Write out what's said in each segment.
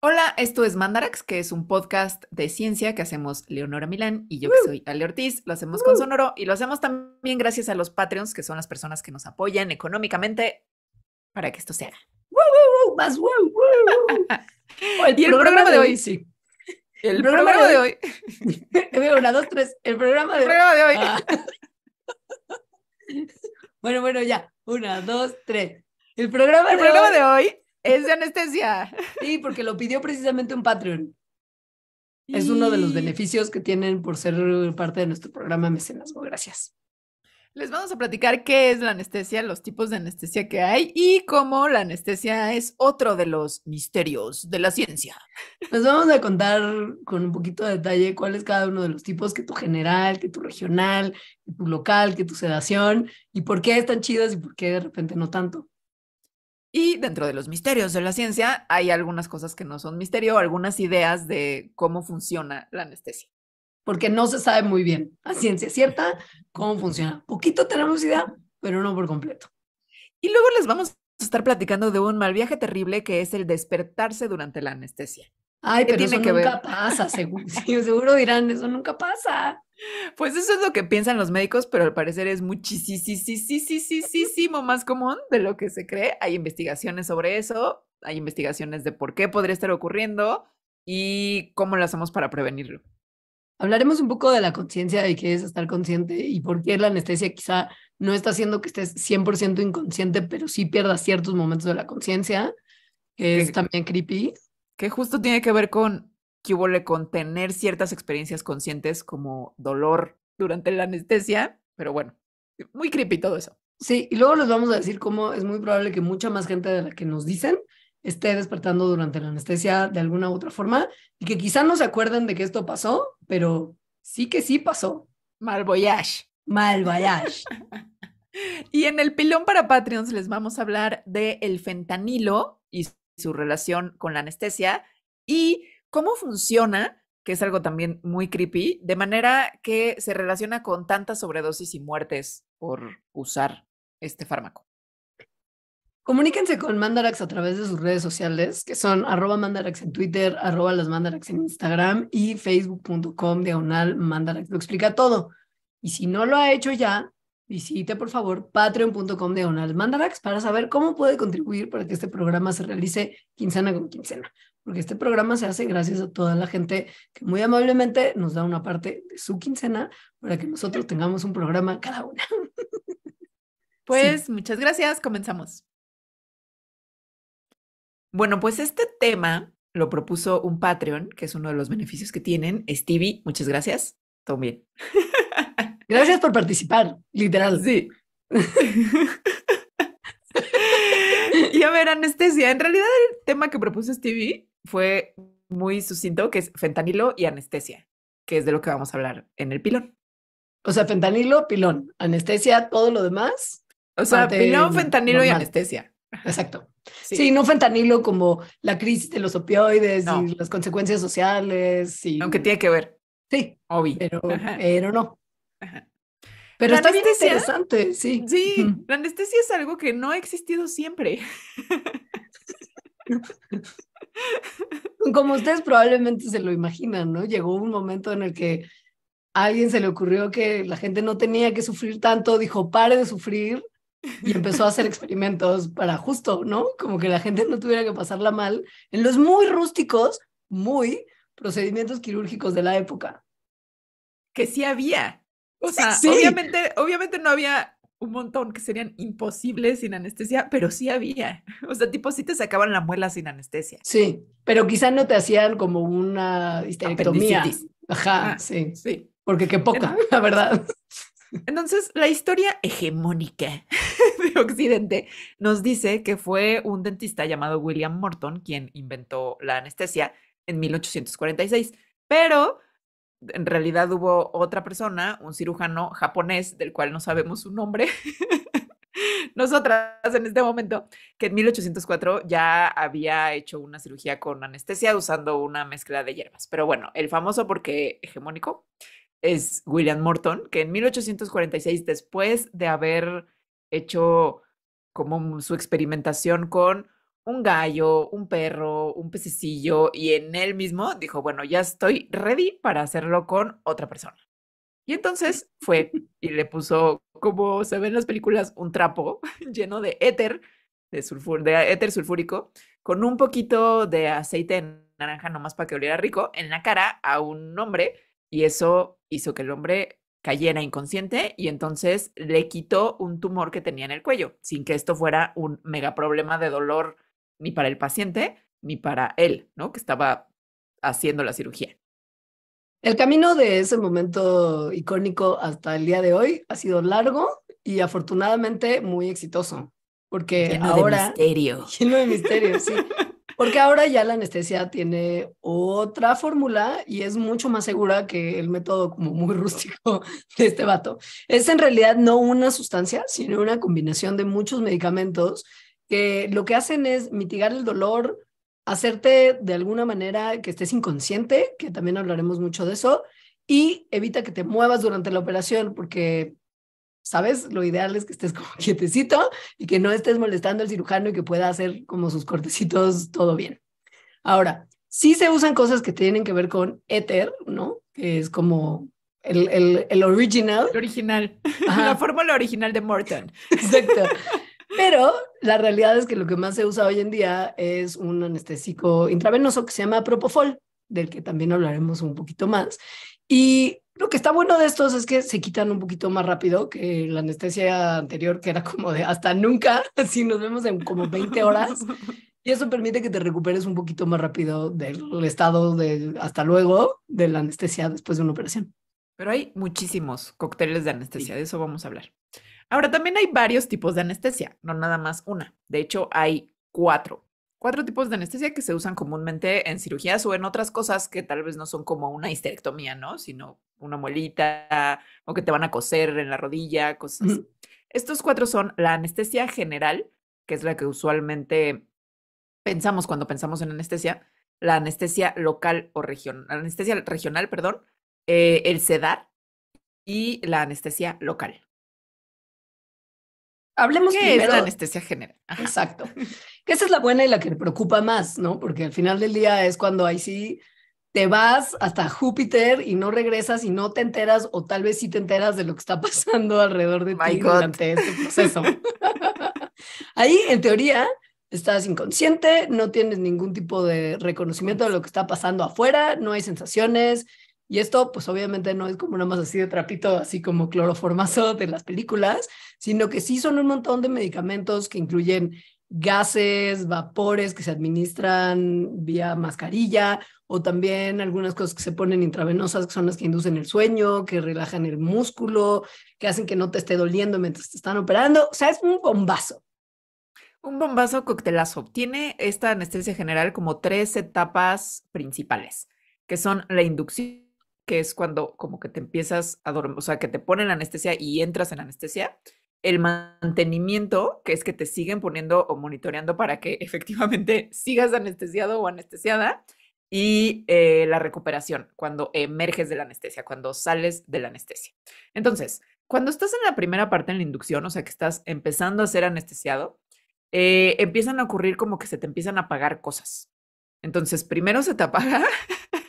Hola, esto es Mandarax, que es un podcast de ciencia que hacemos Leonora Milán y yo que soy Ale Ortiz, lo hacemos con Sonoro y lo hacemos también gracias a los Patreons, que son las personas que nos apoyan económicamente para que esto se haga. Más el, programa, de hoy, sí. El programa, de hoy. una, dos, tres. El programa de, hoy. Ah. bueno, bueno, ya. Una, dos, tres. El programa, programa de hoy es de anestesia. Sí, porque lo pidió precisamente un Patreon. Es uno de los beneficios que tienen por ser parte de nuestro programa Mecenazgo. Gracias. Les vamos a platicar qué es la anestesia, los tipos de anestesia que hay y cómo la anestesia es otro de los misterios de la ciencia. Les vamos a contar con un poquito de detalle cuál es cada uno de los tipos, que tu general, que tu regional, que tu local, que tu sedación y por qué están chidas y por qué de repente no tanto. Y dentro de los misterios de la ciencia hay algunas cosas que no son misterio, algunas ideas de cómo funciona la anestesia. Porque no se sabe muy bien a ciencia cierta cómo funciona. Poquito tenemos idea, pero no por completo. Y luego les vamos a estar platicando de un mal viaje terrible que es el despertarse durante la anestesia. Ay, pero tiene eso que nunca pasa, seguro, seguro dirán, eso nunca pasa. Pues eso es lo que piensan los médicos, pero al parecer es muchísimo más común de lo que se cree. Hay investigaciones sobre eso, hay investigaciones de por qué podría estar ocurriendo y cómo lo hacemos para prevenirlo. Hablaremos un poco de la conciencia y qué es estar consciente y por qué la anestesia quizá no está haciendo que estés 100% inconsciente, pero sí pierdas ciertos momentos de la conciencia, que es también creepy. Que justo tiene que ver con que hubo con tener ciertas experiencias conscientes como dolor durante la anestesia, pero bueno, muy creepy todo eso. Sí, y luego les vamos a decir cómo es muy probable que mucha más gente de la que nos dicen esté despertando durante la anestesia de alguna u otra forma y que quizá no se acuerden de que esto pasó, pero sí que sí pasó. Mal voyage. Mal voyage. y en el pilón para Patreons les vamos a hablar de el fentanilo y su relación con la anestesia y ¿Cómo funciona? que es algo también muy creepy, de manera que se relaciona con tantas sobredosis y muertes por usar este fármaco. Comuníquense con Mandarax a través de sus redes sociales, que son arroba Mandarax en Twitter, arroba las Mandarax en Instagram y facebook.com diagonal Mandarax. Lo explica todo. Y si no lo ha hecho ya, visite por favor patreon.com diagonal Mandarax para saber cómo puede contribuir para que este programa se realice quincena con quincena porque este programa se hace gracias a toda la gente que muy amablemente nos da una parte de su quincena para que nosotros tengamos un programa cada una. Pues muchas gracias, comenzamos. Bueno, pues este tema lo propuso un Patreon, que es uno de los beneficios que tienen. Stevie, muchas gracias. Todo bien. Gracias por participar, literal. Sí. y a ver, anestesia, en realidad el tema que propuso Stevie fue muy sucinto, que es fentanilo y anestesia, que es de lo que vamos a hablar en el pilón. O sea, fentanilo, pilón, anestesia, todo lo demás. O sea, pilón, fentanilo y anestesia. Exacto. Sí. no fentanilo como la crisis de los opioides y las consecuencias sociales. Y... Aunque tiene que ver. Sí. Obvio. Pero, no. Pero está bien interesante, sí. Sí, la anestesia es algo que no ha existido siempre. Como ustedes probablemente se lo imaginan, ¿no? Llegó un momento en el que a alguien se le ocurrió que la gente no tenía que sufrir tanto, dijo, pare de sufrir y empezó a hacer experimentos para justo, ¿no? Como que la gente no tuviera que pasarla mal en los muy rústicos, muy procedimientos quirúrgicos de la época. Que sí había. O sea, Obviamente, obviamente no había un montón que serían imposibles sin anestesia, pero sí había. O sea, tipo, sí te sacaban la muela sin anestesia. Sí, pero quizá no te hacían como una histerectomía. Ajá, ah, sí. Sí. Porque qué poca, la verdad. Entonces, la historia hegemónica de Occidente nos dice que fue un dentista llamado William Morton quien inventó la anestesia en 1846, pero en realidad hubo otra persona, un cirujano japonés, del cual no sabemos su nombre, nosotras en este momento, que en 1804 ya había hecho una cirugía con anestesia usando una mezcla de hierbas. Pero bueno, el famoso porque hegemónico es William Morton, que en 1846, después de haber hecho como su experimentación con un gallo, un perro, un pececillo y en él mismo dijo, bueno, ya estoy ready para hacerlo con otra persona. Y entonces fue y le puso, como se ven en las películas, un trapo lleno de éter, de, sulfur, de éter sulfúrico, con un poquito de aceite de naranja, nomás para que oliera rico, en la cara a un hombre. Y eso hizo que el hombre cayera inconsciente y entonces le quitó un tumor que tenía en el cuello, sin que esto fuera un mega problema de dolor ni para el paciente, ni para él, ¿no? Que estaba haciendo la cirugía. El camino de ese momento icónico hasta el día de hoy ha sido largo y afortunadamente muy exitoso, porque lleno ahora... De misterio. Lleno de misterio, sí. Porque ahora ya la anestesia tiene otra fórmula y es mucho más segura que el método como muy rústico de este vato. Es en realidad no una sustancia, sino una combinación de muchos medicamentos que lo que hacen es mitigar el dolor, hacerte de alguna manera que estés inconsciente, que también hablaremos mucho de eso, y evita que te muevas durante la operación, porque, ¿sabes? Lo ideal es que estés como quietecito y que no estés molestando al cirujano y que pueda hacer como sus cortecitos todo bien. Ahora, sí se usan cosas que tienen que ver con éter, ¿no? Que es como el, el, original. El original. La fórmula original de Morton. Exacto. Pero la realidad es que lo que más se usa hoy en día es un anestésico intravenoso que se llama Propofol, del que también hablaremos un poquito más. Y lo que está bueno de estos es que se quitan un poquito más rápido que la anestesia anterior, que era como de hasta nunca, si nos vemos en como 20 horas. Y eso permite que te recuperes un poquito más rápido del estado de hasta luego de la anestesia después de una operación. Pero hay muchísimos cócteles de anestesia, de eso vamos a hablar. Ahora, también hay varios tipos de anestesia, no nada más una. De hecho, hay cuatro. Cuatro tipos de anestesia que se usan comúnmente en cirugías o en otras cosas que tal vez no son como una histerectomía, ¿no? Sino una molita o que te van a coser en la rodilla, cosas así. Estos cuatro son la anestesia general, que es la que usualmente pensamos cuando pensamos en anestesia, la anestesia local o regional, anestesia regional, perdón, eh, el sedar y la anestesia local. Hablemos primero. de la anestesia general. Exacto. Que esa es la buena y la que preocupa más, ¿no? Porque al final del día es cuando ahí sí te vas hasta Júpiter y no regresas y no te enteras o tal vez sí te enteras de lo que está pasando alrededor de oh ti durante este proceso. ahí, en teoría, estás inconsciente, no tienes ningún tipo de reconocimiento de lo que está pasando afuera, no hay sensaciones, y esto, pues obviamente no es como nada más así de trapito, así como cloroformazo de las películas, sino que sí son un montón de medicamentos que incluyen gases, vapores que se administran vía mascarilla o también algunas cosas que se ponen intravenosas, que son las que inducen el sueño, que relajan el músculo, que hacen que no te esté doliendo mientras te están operando. O sea, es un bombazo. Un bombazo coctelazo. Tiene esta anestesia general como tres etapas principales, que son la inducción, que es cuando como que te empiezas a dormir, o sea, que te ponen la anestesia y entras en anestesia el mantenimiento, que es que te siguen poniendo o monitoreando para que efectivamente sigas anestesiado o anestesiada, y eh, la recuperación, cuando emerges de la anestesia, cuando sales de la anestesia. Entonces, cuando estás en la primera parte en la inducción, o sea que estás empezando a ser anestesiado, eh, empiezan a ocurrir como que se te empiezan a apagar cosas. Entonces, primero se te apaga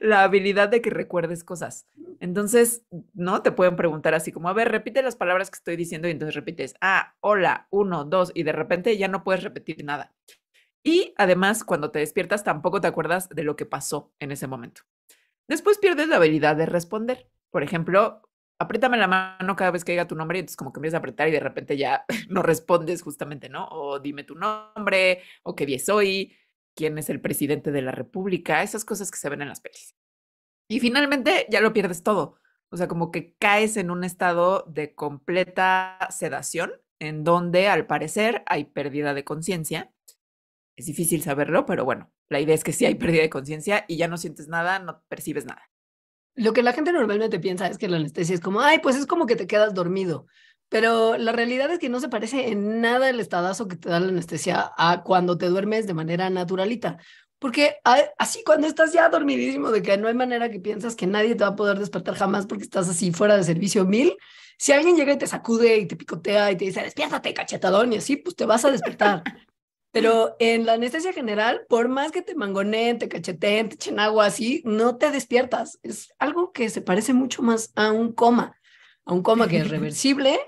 la habilidad de que recuerdes cosas. Entonces, ¿no? Te pueden preguntar así como, a ver, repite las palabras que estoy diciendo y entonces repites, ah, hola, uno, dos, y de repente ya no puedes repetir nada. Y además, cuando te despiertas, tampoco te acuerdas de lo que pasó en ese momento. Después pierdes la habilidad de responder. Por ejemplo, apriétame la mano cada vez que diga tu nombre y entonces como que empiezas a apretar y de repente ya no respondes justamente, ¿no? O dime tu nombre, o qué día soy, quién es el presidente de la República, esas cosas que se ven en las pelis. Y finalmente ya lo pierdes todo. O sea, como que caes en un estado de completa sedación, en donde al parecer hay pérdida de conciencia. Es difícil saberlo, pero bueno, la idea es que sí hay pérdida de conciencia y ya no sientes nada, no percibes nada. Lo que la gente normalmente piensa es que la anestesia es como, ay, pues es como que te quedas dormido, pero la realidad es que no se parece en nada el estadazo que te da la anestesia a cuando te duermes de manera naturalita. Porque así cuando estás ya dormidísimo, de que no hay manera que piensas que nadie te va a poder despertar jamás porque estás así fuera de servicio mil, si alguien llega y te sacude y te picotea y te dice, despiértate, cachetadón, y así, pues te vas a despertar. Pero en la anestesia general, por más que te mangonen, te cacheteen, te echen agua así, no te despiertas. Es algo que se parece mucho más a un coma, a un coma que es reversible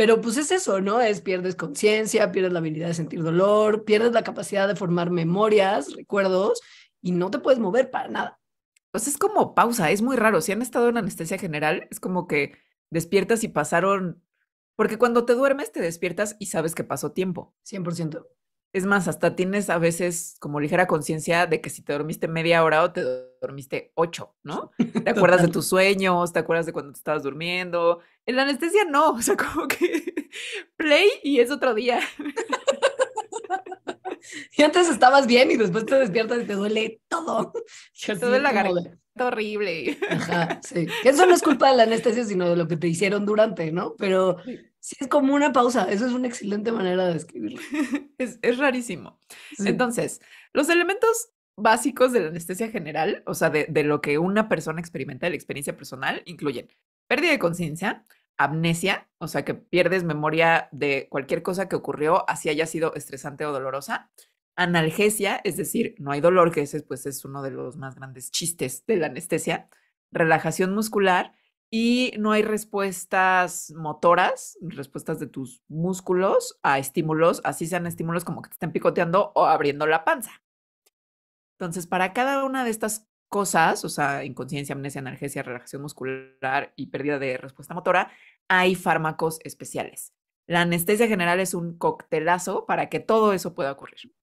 pero pues es eso, ¿no? Es pierdes conciencia, pierdes la habilidad de sentir dolor, pierdes la capacidad de formar memorias, recuerdos y no te puedes mover para nada. Pues es como pausa, es muy raro. Si han estado en anestesia general, es como que despiertas y pasaron, porque cuando te duermes te despiertas y sabes que pasó tiempo. 100%. Es más, hasta tienes a veces como ligera conciencia de que si te dormiste media hora o te dormiste ocho, ¿no? Te acuerdas de tus sueños, te acuerdas de cuando te estabas durmiendo. En la anestesia no, o sea, como que play y es otro día. Y antes estabas bien y después te despiertas y te duele todo. Te duele la garganta horrible. sí. Eso no es culpa de la anestesia, sino de lo que te hicieron durante, ¿no? Pero sí es como una pausa. Eso es una excelente manera de describirlo. Es, rarísimo. Entonces, los elementos básicos de la anestesia general, o sea, de, lo que una persona experimenta la experiencia personal, incluyen pérdida de conciencia, amnesia, o sea, que pierdes memoria de cualquier cosa que ocurrió, así haya sido estresante o dolorosa. Analgesia, es decir, no hay dolor, que ese pues es uno de los más grandes chistes de la anestesia. Relajación muscular y no hay respuestas motoras, respuestas de tus músculos a estímulos, así sean estímulos como que te estén picoteando o abriendo la panza. Entonces, para cada una de estas cosas, o sea, inconsciencia, amnesia, analgesia, relajación muscular y pérdida de respuesta motora, hay fármacos especiales. La anestesia general es un coctelazo para que todo eso pueda ocurrir.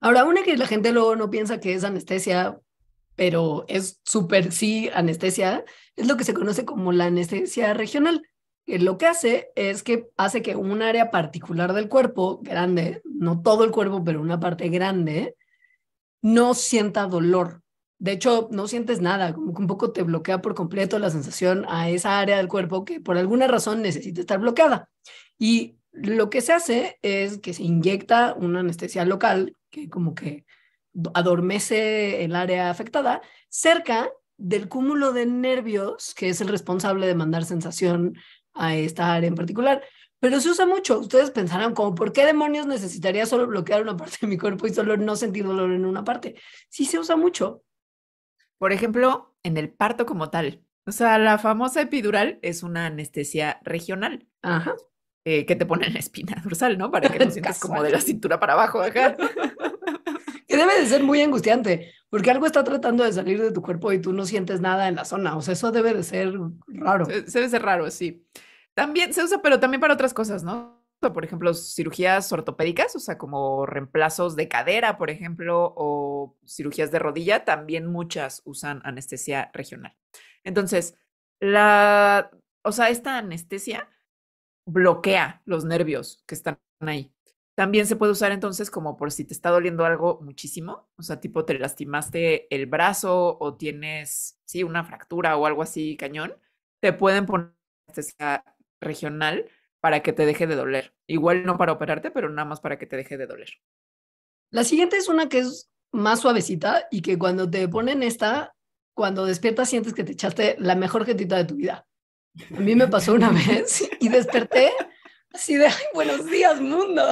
Ahora, una que la gente luego no piensa que es anestesia, pero es súper sí anestesia, es lo que se conoce como la anestesia regional. Que lo que hace es que hace que un área particular del cuerpo, grande, no todo el cuerpo, pero una parte grande, no sienta dolor. De hecho, no sientes nada, como que un poco te bloquea por completo la sensación a esa área del cuerpo que por alguna razón necesita estar bloqueada. Y lo que se hace es que se inyecta una anestesia local que como que adormece el área afectada cerca del cúmulo de nervios que es el responsable de mandar sensación a esta área en particular pero se usa mucho. Ustedes pensarán, como, ¿por qué demonios necesitaría solo bloquear una parte de mi cuerpo y solo no sentir dolor en una parte? Sí se usa mucho. Por ejemplo, en el parto como tal. O sea, la famosa epidural es una anestesia regional. Ajá. Eh, que te pone en la espina dorsal, ¿no? Para que no sientas como de la cintura para abajo. Ajá. que debe de ser muy angustiante, porque algo está tratando de salir de tu cuerpo y tú no sientes nada en la zona. O sea, eso debe de ser raro. Se, debe ser raro, sí. También se usa, pero también para otras cosas, ¿no? Por ejemplo, cirugías ortopédicas, o sea, como reemplazos de cadera, por ejemplo, o cirugías de rodilla, también muchas usan anestesia regional. Entonces, la, o sea, esta anestesia bloquea los nervios que están ahí. También se puede usar entonces como por si te está doliendo algo muchísimo, o sea, tipo te lastimaste el brazo o tienes, sí, una fractura o algo así cañón, te pueden poner anestesia regional para que te deje de doler. Igual no para operarte, pero nada más para que te deje de doler. La siguiente es una que es más suavecita y que cuando te ponen esta, cuando despiertas sientes que te echaste la mejor jetita de tu vida. A mí me pasó una vez y desperté así de, buenos días mundo.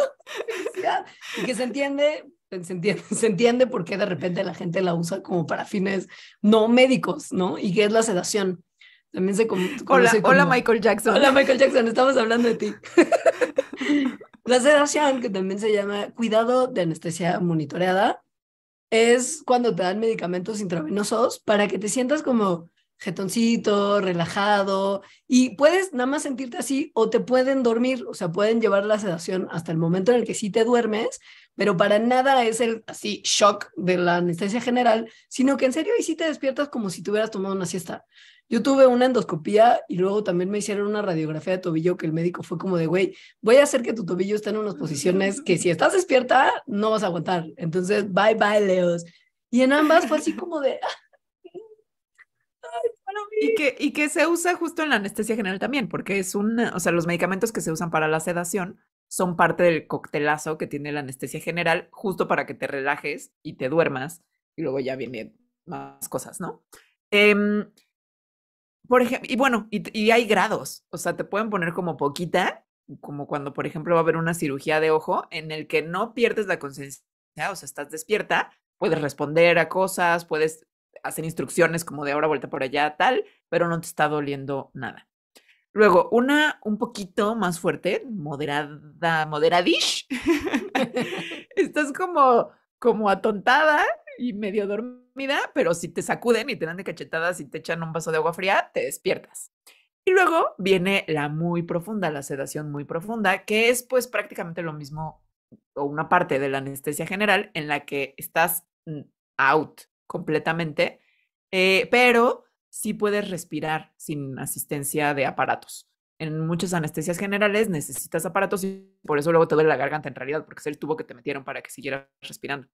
Y que se entiende, se entiende, se entiende por de repente la gente la usa como para fines no médicos, ¿no? Y que es la sedación. También se conoce hola, Michael Jackson. Hola Michael Jackson, estamos hablando de ti. La sedación, que también se llama cuidado de anestesia monitoreada, es cuando te dan medicamentos intravenosos para que te sientas como jetoncito, relajado, y puedes nada más sentirte así o te pueden dormir, o sea, pueden llevar la sedación hasta el momento en el que sí te duermes, pero para nada es el así shock de la anestesia general, sino que en serio y sí te despiertas como si hubieras tomado una siesta. Yo tuve una endoscopía y luego también me hicieron una radiografía de tobillo que el médico fue como de, güey, voy a hacer que tu tobillo esté en unas posiciones que si estás despierta no vas a aguantar. Entonces, bye bye, Leos. Y en ambas fue así como de... Ah, y que, y que se usa justo en la anestesia general también, porque es un, o sea, los medicamentos que se usan para la sedación son parte del coctelazo que tiene la anestesia general, justo para que te relajes y te duermas, y luego ya vienen más cosas, ¿no? Em, por ejemplo, y bueno, y, hay grados, o sea, te pueden poner como poquita, como cuando, por ejemplo, va a haber una cirugía de ojo en el que no pierdes la conciencia, o sea, estás despierta, puedes responder a cosas, puedes hacer instrucciones como de ahora vuelta por allá, tal, pero no te está doliendo nada. Luego, una un poquito más fuerte, moderada, moderadish. estás como, como atontada, y medio dormida, pero si te sacuden y te dan de cachetadas y te echan un vaso de agua fría, te despiertas. Y luego viene la muy profunda, la sedación muy profunda, que es pues prácticamente lo mismo o una parte de la anestesia general en la que estás mm, out completamente, eh, pero sí puedes respirar sin asistencia de aparatos. En muchas anestesias generales necesitas aparatos y por eso luego te duele la garganta en realidad, porque es el tubo que te metieron para que siguieras respirando.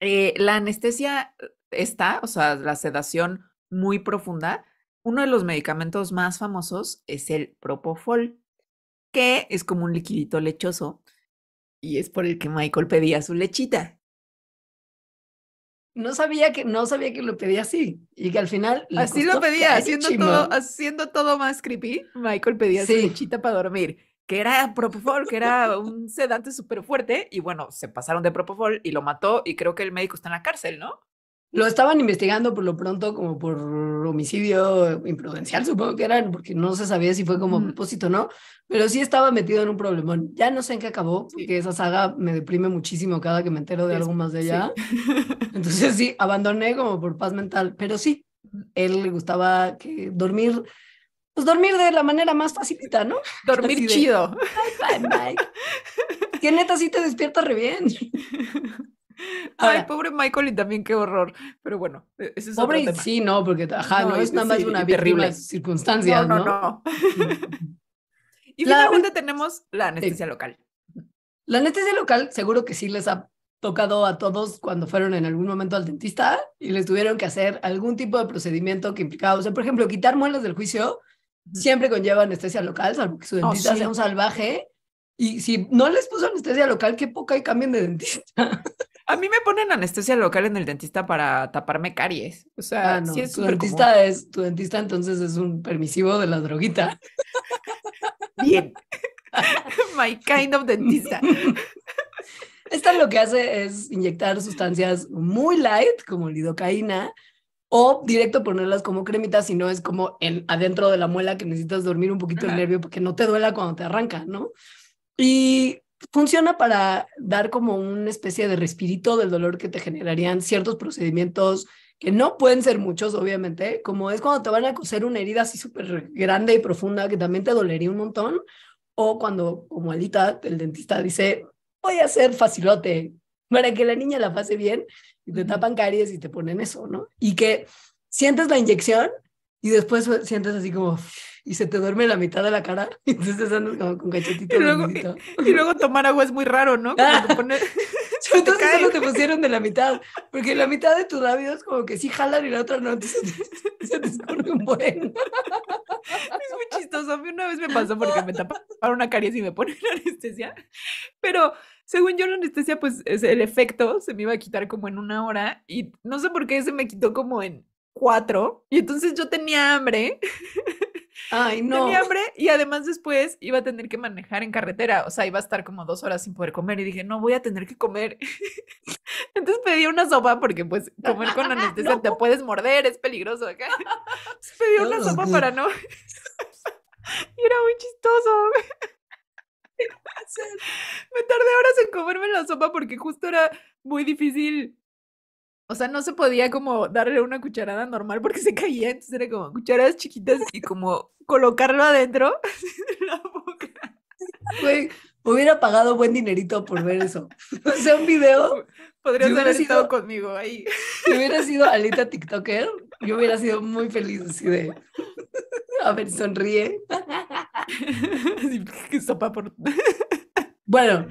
Eh, la anestesia está, o sea, la sedación muy profunda. Uno de los medicamentos más famosos es el propofol, que es como un liquidito lechoso y es por el que Michael pedía su lechita. No sabía que no sabía que lo pedía así y que al final así lo pedía haciendo todo haciendo todo más creepy. Michael pedía su lechita para dormir que era propofol, que era un sedante súper fuerte, y bueno, se pasaron de propofol y lo mató, y creo que el médico está en la cárcel, ¿no? Lo estaban investigando por lo pronto como por homicidio imprudencial, supongo que eran, porque no se sabía si fue como propósito o no, pero sí estaba metido en un problemón. Ya no sé en qué acabó, porque esa saga me deprime muchísimo cada que me entero de algo más de ella. Entonces sí, abandoné como por paz mental, pero sí, él le gustaba que dormir pues, dormir de la manera más facilita, ¿no? Dormir chido. que neta sí te despierta re bien. Ay, pobre Michael y también qué horror. Pero bueno, e-, ese es sí, no, porque ajá, no, es nada más una terrible circunstancia, ¿no? No, no. y la, finalmente tenemos la anestesia local. La anestesia local seguro que sí les ha tocado a todos cuando fueron en algún momento al dentista y les tuvieron que hacer algún tipo de procedimiento que implicaba, o sea, por ejemplo, quitar muelas del juicio siempre conlleva anestesia local, salvo que su oh, dentista sea un salvaje. Y si no les puso anestesia local, qué poca y cambien de dentista. A mí me ponen anestesia local en el dentista para taparme caries. O sea, ah, si es tu dentista es tu dentista, entonces es un permisivo de la droguita. Bien. My kind of dentista. Esta lo que hace es inyectar sustancias muy light, como lidocaína, o directo ponerlas como cremitas, no es como en adentro de la muela que necesitas dormir un poquito el nervio porque no te duela cuando te arranca, ¿no? Y funciona para dar como una especie de respirito del dolor que te generarían ciertos procedimientos que no pueden ser muchos, obviamente, como es cuando te van a coser una herida así súper grande y profunda que también te dolería un montón, o cuando, como Alita, el dentista dice, voy a hacer facilote para que la niña la pase bien y te tapan caries y te ponen eso, ¿no? Y que sientes la inyección y después sientes así como y se te duerme la mitad de la cara y entonces andas como con cachetito. Y luego, y, luego tomar agua es muy raro, ¿no? Ah, te entonces te solo te pusieron de la mitad, porque la mitad de tus labios como que sí jalan y la otra no, entonces se te escurre un buen. Es muy chistoso, a mí una vez me pasó porque me taparon una caries y me ponen anestesia, pero según yo, la anestesia, pues el efecto se me iba a quitar como en una hora y no sé por qué se me quitó como en cuatro. Y entonces yo tenía hambre. Ay, no. Tenía hambre y además después iba a tener que manejar en carretera. O sea, iba a estar como dos horas sin poder comer y dije, no, voy a tener que comer. Entonces pedí una sopa porque pues comer con anestesia te puedes morder, es peligroso acá. pedí una sopa para no. y era muy chistoso. Me tardé horas en comerme la sopa porque justo era muy difícil. O sea, no se podía como darle una cucharada normal porque se caía, entonces era como cucharadas chiquitas y como colocarlo adentro de la boca. hubiera pagado buen dinerito por ver eso. O sea, un video. podría haber sido conmigo ahí. Si hubiera sido Alita TikToker, yo hubiera sido muy feliz así de. A ver, sonríe. bueno,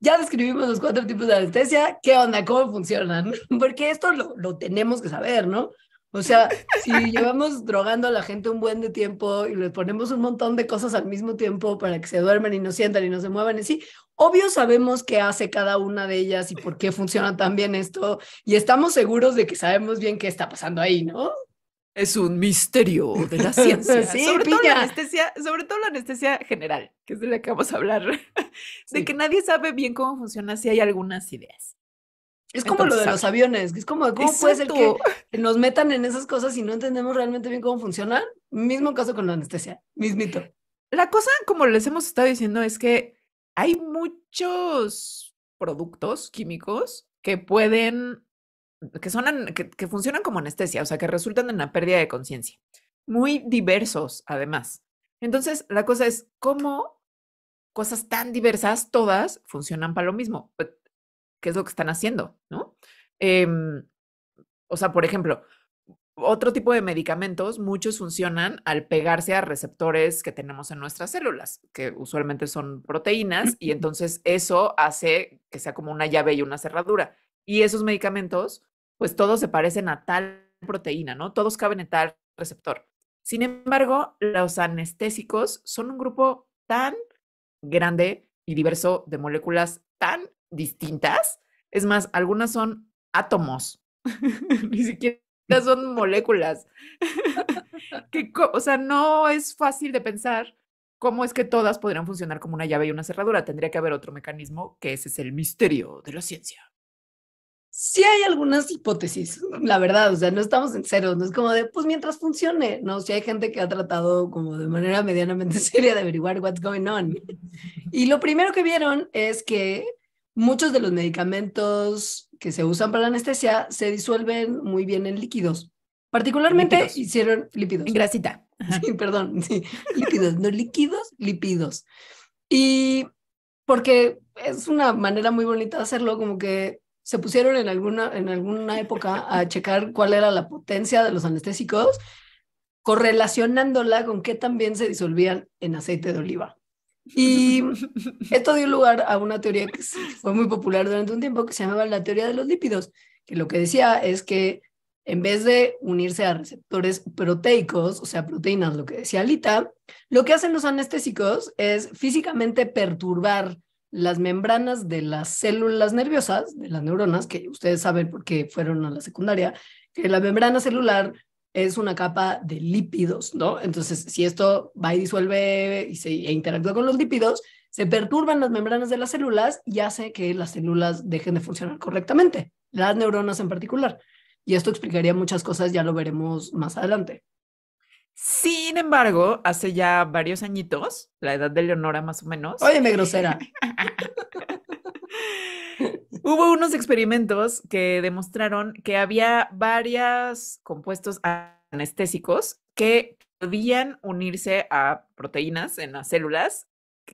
ya describimos los cuatro tipos de anestesia. ¿Qué onda? ¿Cómo funcionan? Porque esto lo, tenemos que saber, ¿no? O sea, si llevamos drogando a la gente un buen de tiempo y les ponemos un montón de cosas al mismo tiempo para que se duerman y no sientan y no se muevan, y sí, obvio sabemos qué hace cada una de ellas y por qué funciona tan bien esto, y estamos seguros de que sabemos bien qué está pasando ahí, ¿no? es un misterio de la ciencia. sí, sobre, todo la anestesia, sobre, todo la anestesia, general, que es de la que vamos a hablar, de que nadie sabe bien cómo funciona si hay algunas ideas. Es como lo de los aviones, que es como, ¿cómo puede ser que nos metan en esas cosas y no entendemos realmente bien cómo funcionan? Mismo caso con la anestesia, mismito. La cosa, como les hemos estado diciendo, es que hay muchos productos químicos que pueden que, son, que, funcionan como anestesia, o sea, que resultan en una pérdida de conciencia. Muy diversos, además. Entonces, la cosa es cómo cosas tan diversas, todas, funcionan para lo mismo. Pues, ¿Qué es lo que están haciendo? ¿No? Em, o sea, por ejemplo, otro tipo de medicamentos, muchos funcionan al pegarse a receptores que tenemos en nuestras células, que usualmente son proteínas, y entonces eso hace que sea como una llave y una cerradura. Y esos medicamentos, pues todos se parecen a tal proteína, ¿no? Todos caben en tal receptor. Sin embargo, los anestésicos son un grupo tan grande y diverso de moléculas tan distintas. Es más, algunas son átomos, ni siquiera son moléculas. o sea, no es fácil de pensar cómo es que todas podrían funcionar como una llave y una cerradura. Tendría que haber otro mecanismo, que ese es el misterio de la ciencia sí hay algunas hipótesis, la verdad, o sea, no estamos en cero, no es como de, pues mientras funcione, no, si sí hay gente que ha tratado como de manera medianamente seria de averiguar what's going on. Y lo primero que vieron es que muchos de los medicamentos que se usan para la anestesia se disuelven muy bien en líquidos. Particularmente hicieron lípidos. grasita. Sí, perdón, sí, lípidos, no líquidos, lípidos. Y porque es una manera muy bonita de hacerlo, como que se pusieron en alguna, en alguna época a checar cuál era la potencia de los anestésicos, correlacionándola con qué también se disolvían en aceite de oliva. Y esto dio lugar a una teoría que fue muy popular durante un tiempo que se llamaba la teoría de los lípidos, que lo que decía es que en vez de unirse a receptores proteicos, o sea, proteínas, lo que decía Lita, lo que hacen los anestésicos es físicamente perturbar las membranas de las células nerviosas, de las neuronas, que ustedes saben porque fueron a la secundaria, que la membrana celular es una capa de lípidos, ¿no? Entonces, si esto va y disuelve y se e interactúa con los lípidos, se perturban las membranas de las células y hace que las células dejen de funcionar correctamente, las neuronas en particular. Y esto explicaría muchas cosas, ya lo veremos más adelante. Sin embargo, hace ya varios añitos, la edad de Leonora más o menos. Óyeme, grosera. hubo unos experimentos que demostraron que había varios compuestos anestésicos que podían unirse a proteínas en las células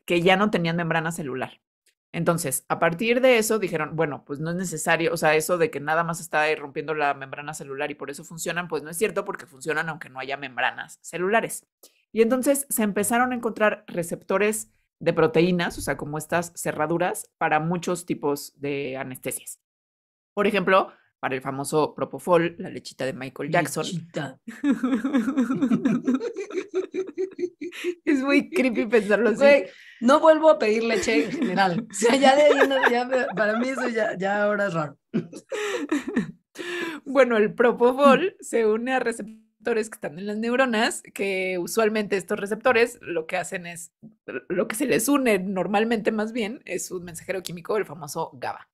que ya no tenían membrana celular. Entonces, a partir de eso dijeron, bueno, pues no es necesario, o sea, eso de que nada más está eh, rompiendo la membrana celular y por eso funcionan, pues no es cierto porque funcionan aunque no haya membranas celulares. Y entonces se empezaron a encontrar receptores de proteínas, o sea, como estas cerraduras, para muchos tipos de anestesias. Por ejemplo, para el famoso Propofol, la lechita de Michael Jackson. es muy creepy pensarlo así. no vuelvo a pedir leche en general. O sea, ya de para mí eso ya, ahora es raro. Bueno, el Propofol se une a receptores que están en las neuronas, que usualmente estos receptores lo que hacen es, lo que se les une normalmente más bien es un mensajero químico, el famoso GABA.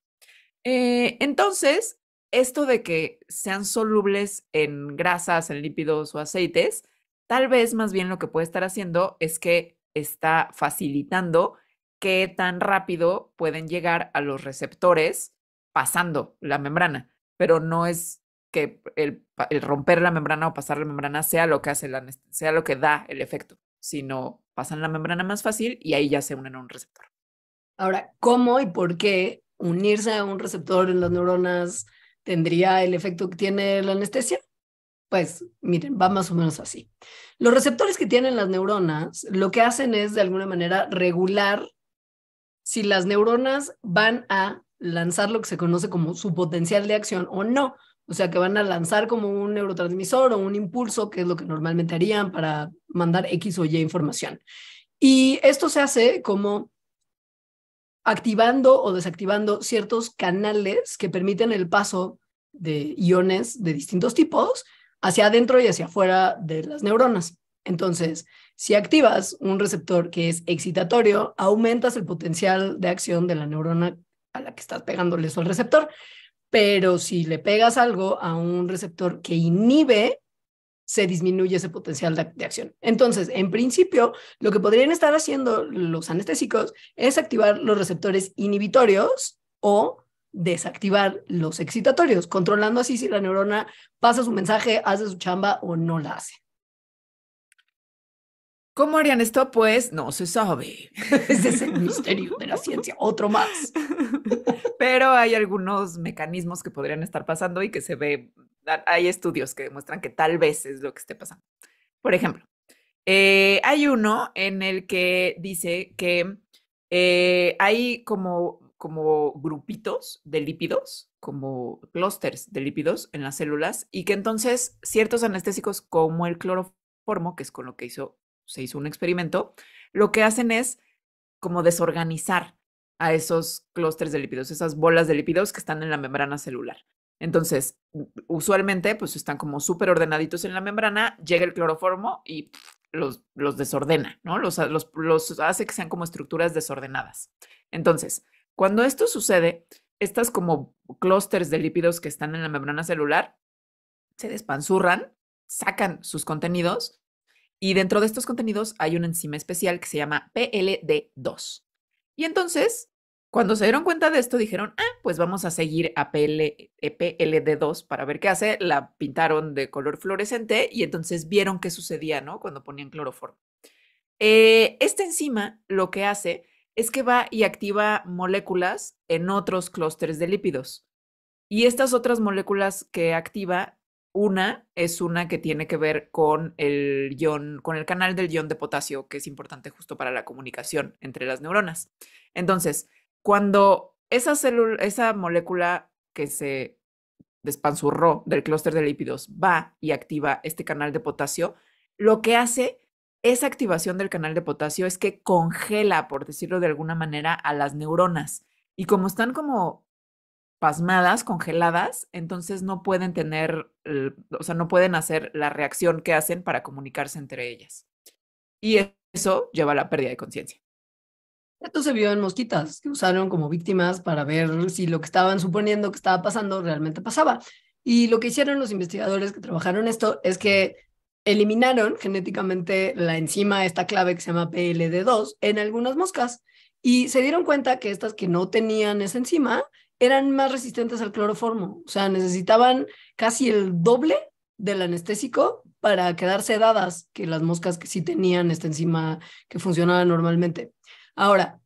Eh, entonces, esto de que sean solubles en grasas, en lípidos o aceites, tal vez más bien lo que puede estar haciendo es que está facilitando qué tan rápido pueden llegar a los receptores pasando la membrana, pero no es que el, romper la membrana o pasar la membrana sea lo que hace sea lo que da el efecto, sino pasan la membrana más fácil y ahí ya se unen a un receptor. Ahora, ¿cómo y por qué unirse a un receptor en las neuronas ¿Tendría el efecto que tiene la anestesia? Pues miren, va más o menos así. Los receptores que tienen las neuronas lo que hacen es de alguna manera regular si las neuronas van a lanzar lo que se conoce como su potencial de acción o no. O sea, que van a lanzar como un neurotransmisor o un impulso, que es lo que normalmente harían para mandar X o Y información. Y esto se hace como activando o desactivando ciertos canales que permiten el paso de iones de distintos tipos hacia adentro y hacia afuera de las neuronas. Entonces, si activas un receptor que es excitatorio, aumentas el potencial de acción de la neurona a la que estás pegándole eso al receptor. Pero si le pegas algo a un receptor que inhibe se disminuye ese potencial de, acción. Entonces, en principio, lo que podrían estar haciendo los anestésicos es activar los receptores inhibitorios o desactivar los excitatorios, controlando así si la neurona pasa su mensaje, hace su chamba o no la hace. ¿Cómo harían esto? Pues no se sabe. Ese es el misterio de la ciencia, otro más. Pero hay algunos mecanismos que podrían estar pasando y que se ve hay estudios que demuestran que tal vez es lo que esté pasando. Por ejemplo, eh, hay uno en el que dice que eh, hay como, grupitos de lípidos, como clústeres de lípidos en las células, y que entonces ciertos anestésicos como el cloroformo, que es con lo que se hizo un experimento, lo que hacen es como desorganizar a esos clústeres de lípidos, esas bolas de lípidos que están en la membrana celular. Entonces, usualmente, pues están como súper ordenaditos en la membrana, llega el cloroformo y los, desordena, ¿no? Los, hace que sean como estructuras desordenadas. Entonces, cuando esto sucede, estas como clústeres de lípidos que están en la membrana celular se despanzurran, sacan sus contenidos y dentro de estos contenidos hay una enzima especial que se llama PLD2. Y entonces cuando se dieron cuenta de esto, dijeron, ah, pues vamos a seguir a PL, 2 eh, para ver qué hace. La pintaron de color fluorescente y entonces vieron qué sucedía, ¿no? Cuando ponían cloroformo. Eh, esta enzima lo que hace es que va y activa moléculas en otros clústeres de lípidos. Y estas otras moléculas que activa, una es una que tiene que ver con el ion, con el canal del ion de potasio, que es importante justo para la comunicación entre las neuronas. Entonces, cuando esa célula, esa molécula que se despanzurró del clúster de lípidos va y activa este canal de potasio, lo que hace esa activación del canal de potasio es que congela, por decirlo de alguna manera, a las neuronas. Y como están como pasmadas, congeladas, entonces no pueden tener, o sea, no pueden hacer la reacción que hacen para comunicarse entre ellas. Y eso lleva a la pérdida de conciencia. Esto se vio en mosquitas, que usaron como víctimas para ver si lo que estaban suponiendo que estaba pasando realmente pasaba. Y lo que hicieron los investigadores que trabajaron esto es que eliminaron genéticamente la enzima, esta clave que se llama PLD2, en algunas moscas y se dieron cuenta que estas que no tenían esa enzima eran más resistentes al cloroformo, o sea, necesitaban casi el doble del anestésico para quedarse dadas que las moscas que sí tenían esta enzima que funcionaba normalmente. Ahora,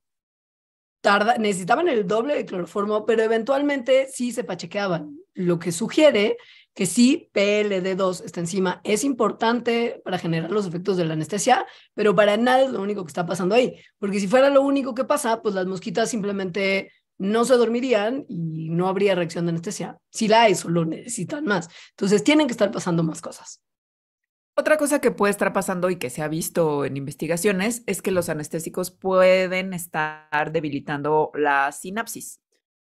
necesitaban el doble de cloroformo, pero eventualmente sí se pachequeaban, lo que sugiere que sí, PLD2 está enzima, es importante para generar los efectos de la anestesia, pero para nada es lo único que está pasando ahí, porque si fuera lo único que pasa, pues las mosquitas simplemente no se dormirían y no habría reacción de anestesia. Si la hay, lo necesitan más. Entonces tienen que estar pasando más cosas. Otra cosa que puede estar pasando y que se ha visto en investigaciones es que los anestésicos pueden estar debilitando la sinapsis.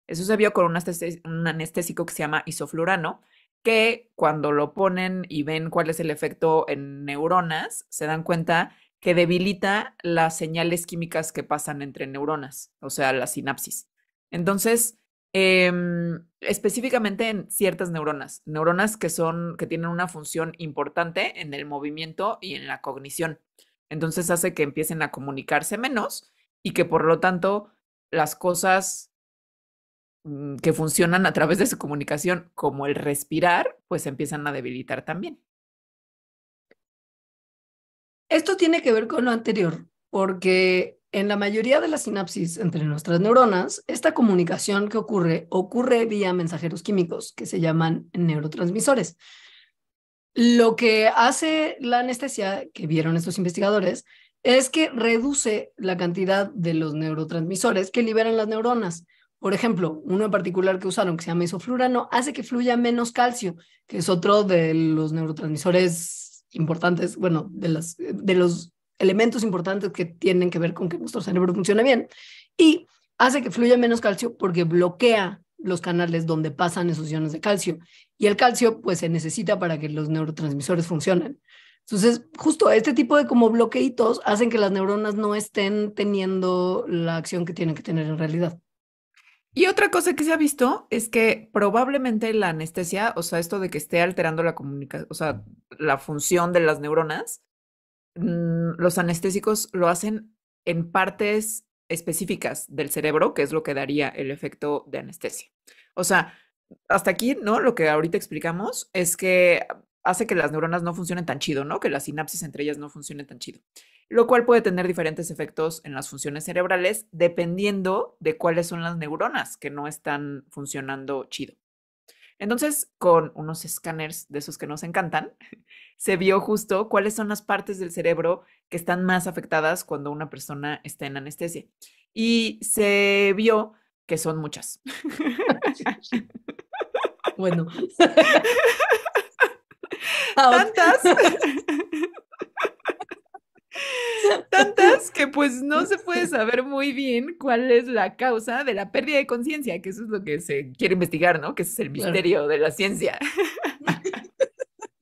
Eso se vio con un, anestésico que se llama isoflurano, que cuando lo ponen y ven cuál es el efecto en neuronas, se dan cuenta que debilita las señales químicas que pasan entre neuronas, o sea, la sinapsis. Entonces, Em, específicamente en ciertas neuronas, neuronas que son, que tienen una función importante en el movimiento y en la cognición. Entonces hace que empiecen a comunicarse menos y que por lo tanto las cosas mm, que funcionan a través de su comunicación, como el respirar, pues empiezan a debilitar también. Esto tiene que ver con lo anterior, porque en la mayoría de las sinapsis entre nuestras neuronas, esta comunicación que ocurre ocurre vía mensajeros químicos que se llaman neurotransmisores. Lo que hace la anestesia que vieron estos investigadores es que reduce la cantidad de los neurotransmisores que liberan las neuronas. Por ejemplo, uno en particular que usaron, que se llama isoflurano, hace que fluya menos calcio, que es otro de los neurotransmisores importantes, bueno, de, las, de los elementos importantes que tienen que ver con que nuestro cerebro funcione bien y hace que fluya menos calcio porque bloquea los canales donde pasan esos iones de calcio. Y el calcio, pues, se necesita para que los neurotransmisores funcionen. Entonces, justo este tipo de como bloqueitos hacen que las neuronas no estén teniendo la acción que tienen que tener en realidad. Y otra cosa que se ha visto es que probablemente la anestesia, o sea, esto de que esté alterando la comunicación, o sea, la función de las neuronas, Mm, los anestésicos lo hacen en partes específicas del cerebro, que es lo que daría el efecto de anestesia. O sea, hasta aquí, ¿no? Lo que ahorita explicamos es que hace que las neuronas no funcionen tan chido, ¿no? Que la sinapsis entre ellas no funcione tan chido, lo cual puede tener diferentes efectos en las funciones cerebrales dependiendo de cuáles son las neuronas que no están funcionando chido. Entonces, con unos escáneres de esos que nos encantan, se vio justo cuáles son las partes del cerebro que están más afectadas cuando una persona está en anestesia. Y se vio que son muchas. bueno. Ah, Tantas Tantas que pues no se puede saber muy bien cuál es la causa de la pérdida de conciencia, que eso es lo que se quiere investigar, ¿no? Que es el misterio de la ciencia.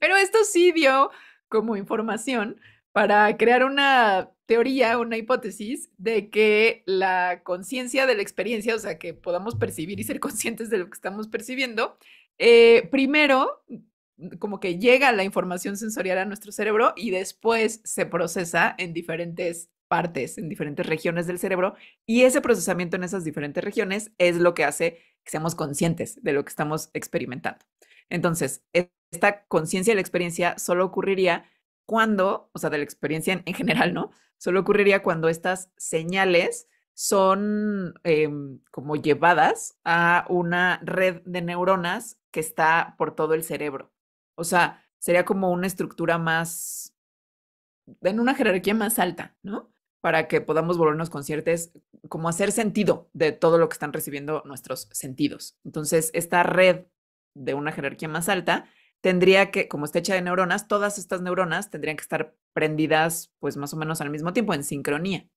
Pero esto sí dio como información para crear una teoría, una hipótesis de que la conciencia de la experiencia, o sea, que podamos percibir y ser conscientes de lo que estamos percibiendo, eh, primero como que llega la información sensorial a nuestro cerebro y después se procesa en diferentes partes, en diferentes regiones del cerebro, y ese procesamiento en esas diferentes regiones es lo que hace que seamos conscientes de lo que estamos experimentando. Entonces, e-, esta conciencia de la experiencia solo ocurriría cuando, o sea, de la experiencia en, general, ¿no? Solo ocurriría cuando estas señales son em, como llevadas a una red de neuronas que está por todo el cerebro. O sea, sería como una estructura más, en una jerarquía más alta, ¿no? Para que podamos volvernos conciertos, como hacer sentido de todo lo que están recibiendo nuestros sentidos. Entonces, esta red de una jerarquía más alta tendría que, como está hecha de neuronas, todas estas neuronas tendrían que estar prendidas, pues más o menos al mismo tiempo, en sincronía.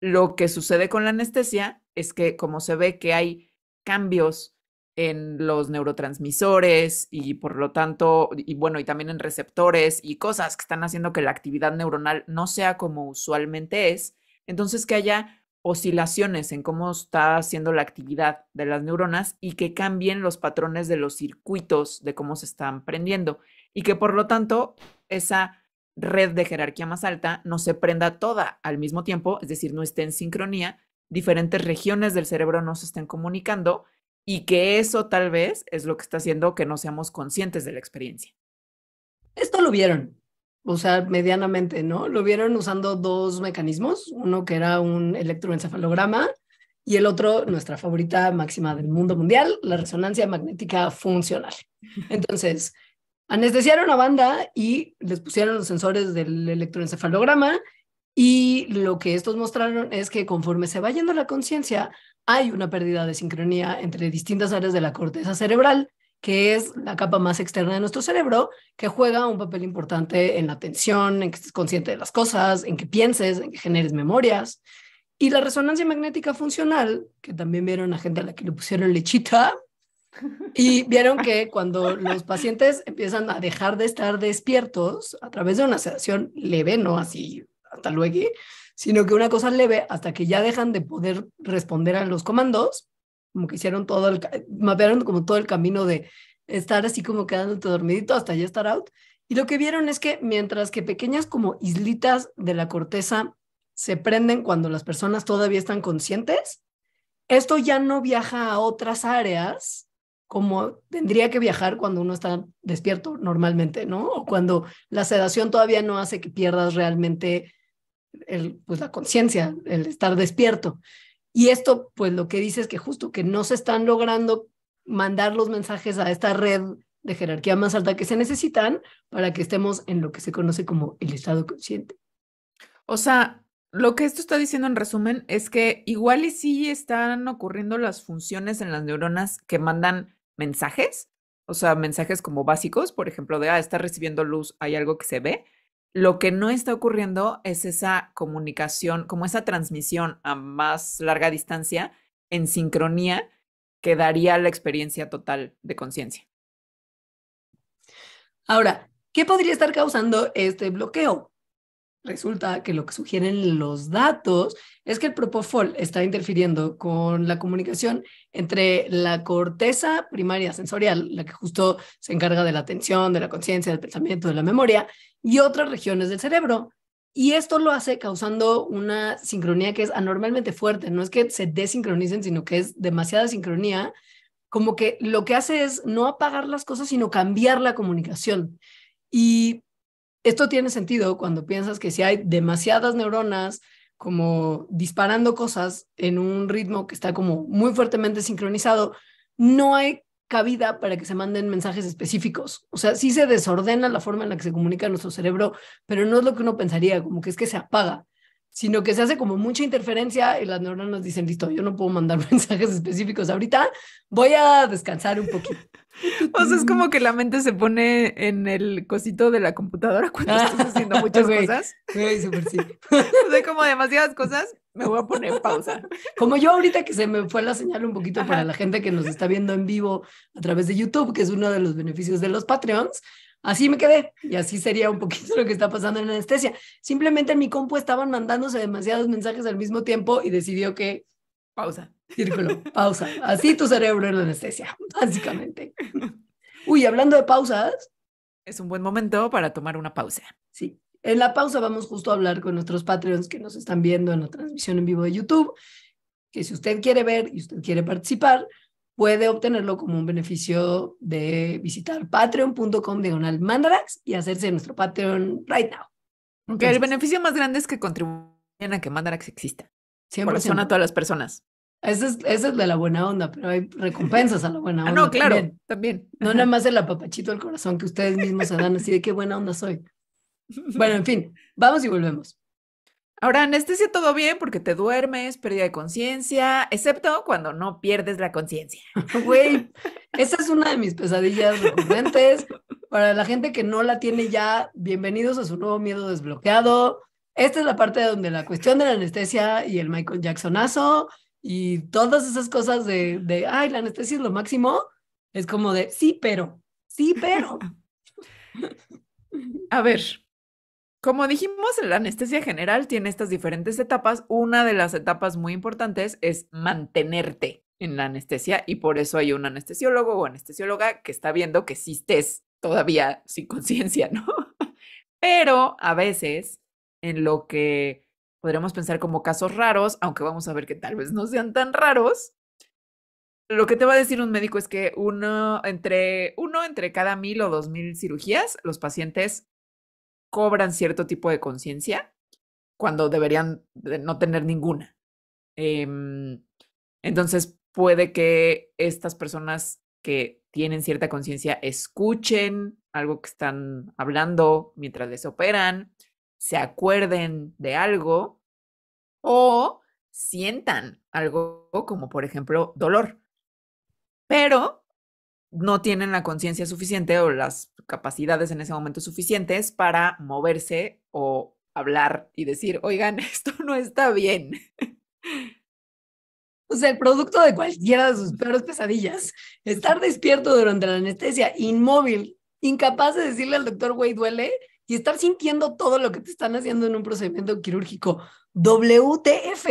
Lo que sucede con la anestesia es que como se ve que hay cambios en los neurotransmisores y por lo tanto, y bueno, y también en receptores y cosas que están haciendo que la actividad neuronal no sea como usualmente es, entonces que haya oscilaciones en cómo está haciendo la actividad de las neuronas y que cambien los patrones de los circuitos de cómo se están prendiendo y que por lo tanto esa red de jerarquía más alta no se prenda toda al mismo tiempo, es decir, no esté en sincronía, diferentes regiones del cerebro no se estén comunicando y que eso tal vez es lo que está haciendo que no seamos conscientes de la experiencia. Esto lo vieron, o sea, medianamente, ¿no? Lo vieron usando dos mecanismos, uno que era un electroencefalograma y el otro, nuestra favorita máxima del mundo mundial, la resonancia magnética funcional. Entonces, anestesiaron a banda y les pusieron los sensores del electroencefalograma y lo que estos mostraron es que conforme se va yendo la conciencia, hay una pérdida de sincronía entre distintas áreas de la corteza cerebral, que es la capa más externa de nuestro cerebro, que juega un papel importante en la atención, en que estés consciente de las cosas, en que pienses, en que generes memorias. Y la resonancia magnética funcional, que también vieron a gente a la que le pusieron lechita, y vieron que cuando los pacientes empiezan a dejar de estar despiertos a través de una sedación leve, no así hasta luego, sino que una cosa leve hasta que ya dejan de poder responder a los comandos, como que hicieron todo el, mapearon como todo el camino de estar así como quedándote dormidito hasta ya estar out. Y lo que vieron es que mientras que pequeñas como islitas de la corteza se prenden cuando las personas todavía están conscientes, esto ya no viaja a otras áreas como tendría que viajar cuando uno está despierto normalmente, ¿no? O cuando la sedación todavía no hace que pierdas realmente el, pues la conciencia, el estar despierto. Y esto, pues lo que dice es que justo que no se están logrando mandar los mensajes a esta red de jerarquía más alta que se necesitan para que estemos en lo que se conoce como el estado consciente. O sea, lo que esto está diciendo en resumen es que igual y sí están ocurriendo las funciones en las neuronas que mandan mensajes, o sea, mensajes como básicos, por ejemplo, de, ah, está recibiendo luz, hay algo que se ve, lo que no está ocurriendo es esa comunicación, como esa transmisión a más larga distancia en sincronía que daría la experiencia total de conciencia. Ahora, ¿qué podría estar causando este bloqueo? resulta que lo que sugieren los datos es que el propofol está interfiriendo con la comunicación entre la corteza primaria sensorial, la que justo se encarga de la atención, de la conciencia, del pensamiento, de la memoria, y otras regiones del cerebro. Y esto lo hace causando una sincronía que es anormalmente fuerte. No es que se desincronicen, sino que es demasiada sincronía. Como que lo que hace es no apagar las cosas, sino cambiar la comunicación. Y esto tiene sentido cuando piensas que si hay demasiadas neuronas como disparando cosas en un ritmo que está como muy fuertemente sincronizado, no hay cabida para que se manden mensajes específicos. O sea, sí se desordena la forma en la que se comunica nuestro cerebro, pero no es lo que uno pensaría, como que es que se apaga sino que se hace como mucha interferencia y las neuronas dicen, listo, yo no puedo mandar mensajes específicos ahorita, voy a descansar un poquito. o sea, es como que la mente se pone en el cosito de la computadora cuando ah, estás haciendo muchas cosas. Okay, super, sí. como demasiadas cosas, me voy a poner pausa. Como yo ahorita que se me fue la señal un poquito para la gente que nos está viendo en vivo a través de YouTube, que es uno de los beneficios de los Patreons, Así me quedé y así sería un poquito lo que está pasando en la anestesia. Simplemente en mi compu estaban mandándose demasiados mensajes al mismo tiempo y decidió que pausa, círculo, pausa. Así tu cerebro en la anestesia, básicamente. Uy, hablando de pausas, es un buen momento para tomar una pausa. Sí. En la pausa vamos justo a hablar con nuestros Patreons que nos están viendo en la transmisión en vivo de YouTube, que si usted quiere ver y usted quiere participar, puede obtenerlo como un beneficio de visitar patreon.com diagonal mandarax y hacerse nuestro Patreon right now. el beneficio más grande es que contribuyen a que mandarax exista. Siempre son a todas las personas. Eso es, es de la buena onda, pero hay recompensas a la buena ah, onda. no, claro, también. No nada más el papachito al corazón que ustedes mismos se dan así de qué buena onda soy. Bueno, en fin, vamos y volvemos. Ahora, anestesia todo bien porque te duermes, pérdida de conciencia, excepto cuando no pierdes la conciencia. Güey, esa es una de mis pesadillas recurrentes. Para la gente que no la tiene ya, bienvenidos a su nuevo miedo desbloqueado. Esta es la parte donde la cuestión de la anestesia y el Michael Jacksonazo y todas esas cosas de, de ay, la anestesia es lo máximo, es como de, sí, pero, sí, pero. A ver, como dijimos, la anestesia general tiene estas diferentes etapas. Una de las etapas muy importantes es mantenerte en la anestesia y por eso hay un anestesiólogo o anestesióloga que está viendo que sí estés todavía sin conciencia, ¿no? Pero a veces, en lo que podremos pensar como casos raros, aunque vamos a ver que tal vez no sean tan raros, lo que te va a decir un médico es que uno entre, uno entre cada mil o dos mil cirugías, los pacientes cobran cierto tipo de conciencia cuando deberían de no tener ninguna. Em, entonces puede que estas personas que tienen cierta conciencia escuchen algo que están hablando mientras les operan, se acuerden de algo o sientan algo como por ejemplo dolor, pero no tienen la conciencia suficiente o las capacidades en ese momento suficientes para moverse o hablar y decir, oigan, esto no está bien. O sea, el producto de cualquiera de sus peores pesadillas. Estar despierto durante la anestesia, inmóvil, incapaz de decirle al doctor, güey, duele, y estar sintiendo todo lo que te están haciendo en un procedimiento quirúrgico. WTF.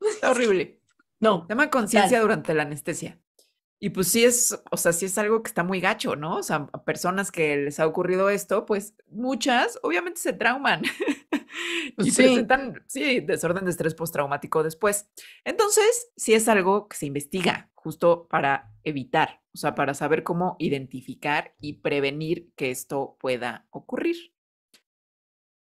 Está horrible. No. tema conciencia durante la anestesia. Y pues sí es, o sea, sí es algo que está muy gacho, ¿no? O sea, a personas que les ha ocurrido esto, pues muchas obviamente se trauman y sí. sí, desorden de estrés postraumático después. Entonces, sí es algo que se investiga justo para evitar, o sea, para saber cómo identificar y prevenir que esto pueda ocurrir.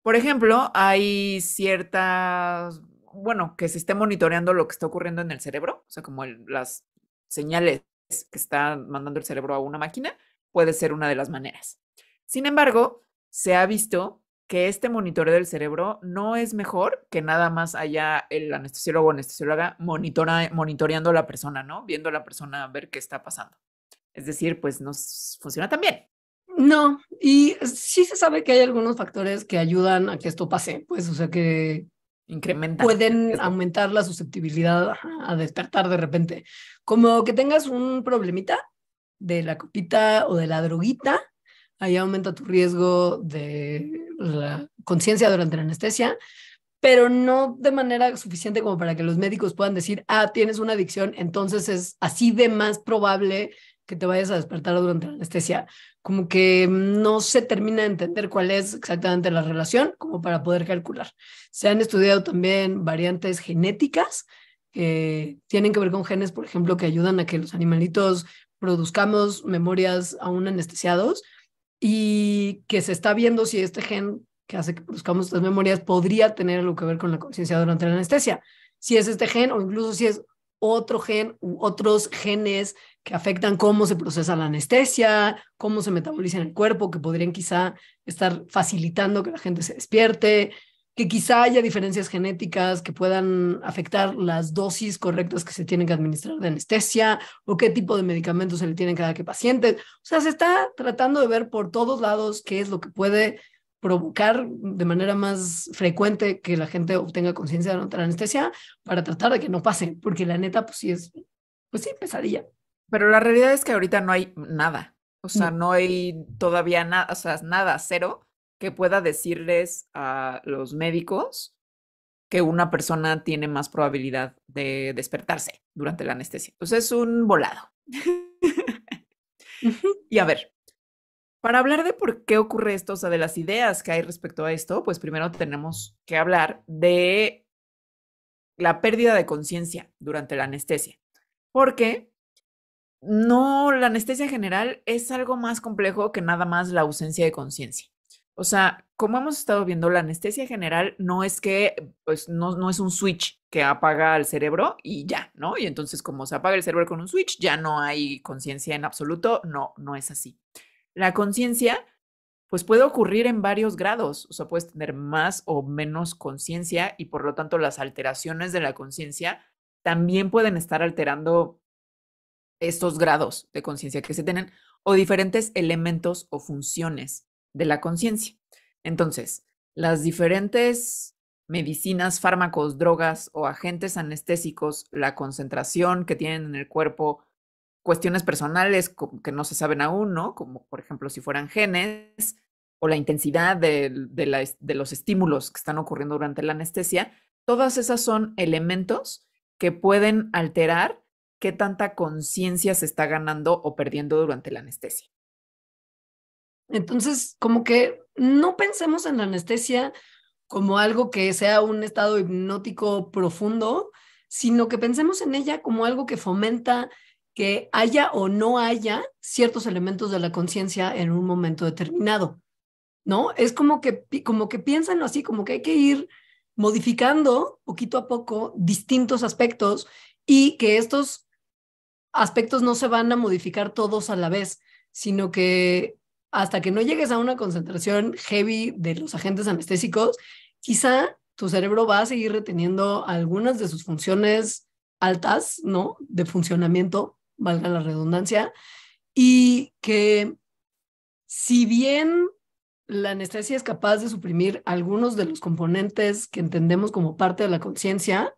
Por ejemplo, hay ciertas, bueno, que se esté monitoreando lo que está ocurriendo en el cerebro, o sea, como las señales que está mandando el cerebro a una máquina, puede ser una de las maneras. Sin embargo, se ha visto que este monitoreo del cerebro no es mejor que nada más haya el anestesiólogo o anestesióloga monitora, monitoreando a la persona, ¿no? Viendo a la persona a ver qué está pasando. Es decir, pues no funciona también. No, y sí se sabe que hay algunos factores que ayudan a que esto pase, pues, o sea, que Pueden aumentar la susceptibilidad a despertar de repente. Como que tengas un problemita de la copita o de la droguita, ahí aumenta tu riesgo de la conciencia durante la anestesia, pero no de manera suficiente como para que los médicos puedan decir, ah, tienes una adicción, entonces es así de más probable que te vayas a despertar durante la anestesia, como que mm, no se termina de entender cuál es exactamente la relación como para poder calcular. Se han estudiado también variantes genéticas que tienen que ver con genes, por ejemplo, que ayudan a que los animalitos produzcamos memorias aún anestesiados y que se está viendo si este gen que hace que produzcamos estas memorias podría tener algo que ver con la conciencia durante la anestesia. Si es este gen o incluso si es otro gen u otros genes que afectan cómo se procesa la anestesia, cómo se metaboliza en el cuerpo, que podrían quizá estar facilitando que la gente se despierte, que quizá haya diferencias genéticas que puedan afectar las dosis correctas que se tienen que administrar de anestesia o qué tipo de medicamentos se le tienen que paciente. O sea, se está tratando de ver por todos lados qué es lo que puede provocar de manera más frecuente que la gente obtenga conciencia de la anestesia para tratar de que no pase, porque la neta, pues sí es, pues sí, pesadilla. Pero la realidad es que ahorita no hay nada. O sea, mm. no hay todavía nada, o sea, nada, cero, que pueda decirles a los médicos que una persona tiene más probabilidad de despertarse durante la anestesia. Entonces, es un volado. y a ver, para hablar de por qué ocurre esto, o sea, de las ideas que hay respecto a esto, pues primero tenemos que hablar de la pérdida de conciencia durante la anestesia. Porque no, la anestesia general es algo más complejo que nada más la ausencia de conciencia. O sea, como hemos estado viendo, la anestesia general no es que, pues, no, es un switch que apaga al cerebro y ya, ¿no? Y entonces, como se apaga el cerebro con un switch, ya no hay conciencia en absoluto. No, no es así. La conciencia, pues, puede ocurrir en varios grados. O sea, puedes tener más o menos conciencia y, por lo tanto, las alteraciones de la conciencia también pueden estar alterando estos grados de conciencia que se tienen o diferentes elementos o funciones de la conciencia. Entonces, las diferentes medicinas, fármacos, drogas o agentes anestésicos, la concentración que tienen en el cuerpo, cuestiones personales que no se saben aún, ¿no? Como por ejemplo si fueran genes o la intensidad de, de los estímulos que están ocurriendo durante la anestesia, todas esas son elementos que pueden alterar qué tanta conciencia se está ganando o perdiendo durante la anestesia. Entonces, como que no pensemos en la anestesia como algo que sea un estado hipnótico profundo, sino que pensemos en ella como algo que fomenta que haya o no haya ciertos elementos de la conciencia en un momento determinado, ¿no? Es como que, como que piénsenlo así, como que hay que ir modificando poquito a poco distintos aspectos y que estos aspectos no se van a modificar todos a la vez, sino que hasta que no llegues a una concentración heavy de los agentes anestésicos, quizá tu cerebro va a seguir reteniendo algunas de sus funciones altas, ¿no? De funcionamiento, valga la redundancia, y que si bien la anestesia es capaz de suprimir algunos de los componentes que entendemos como parte de la conciencia,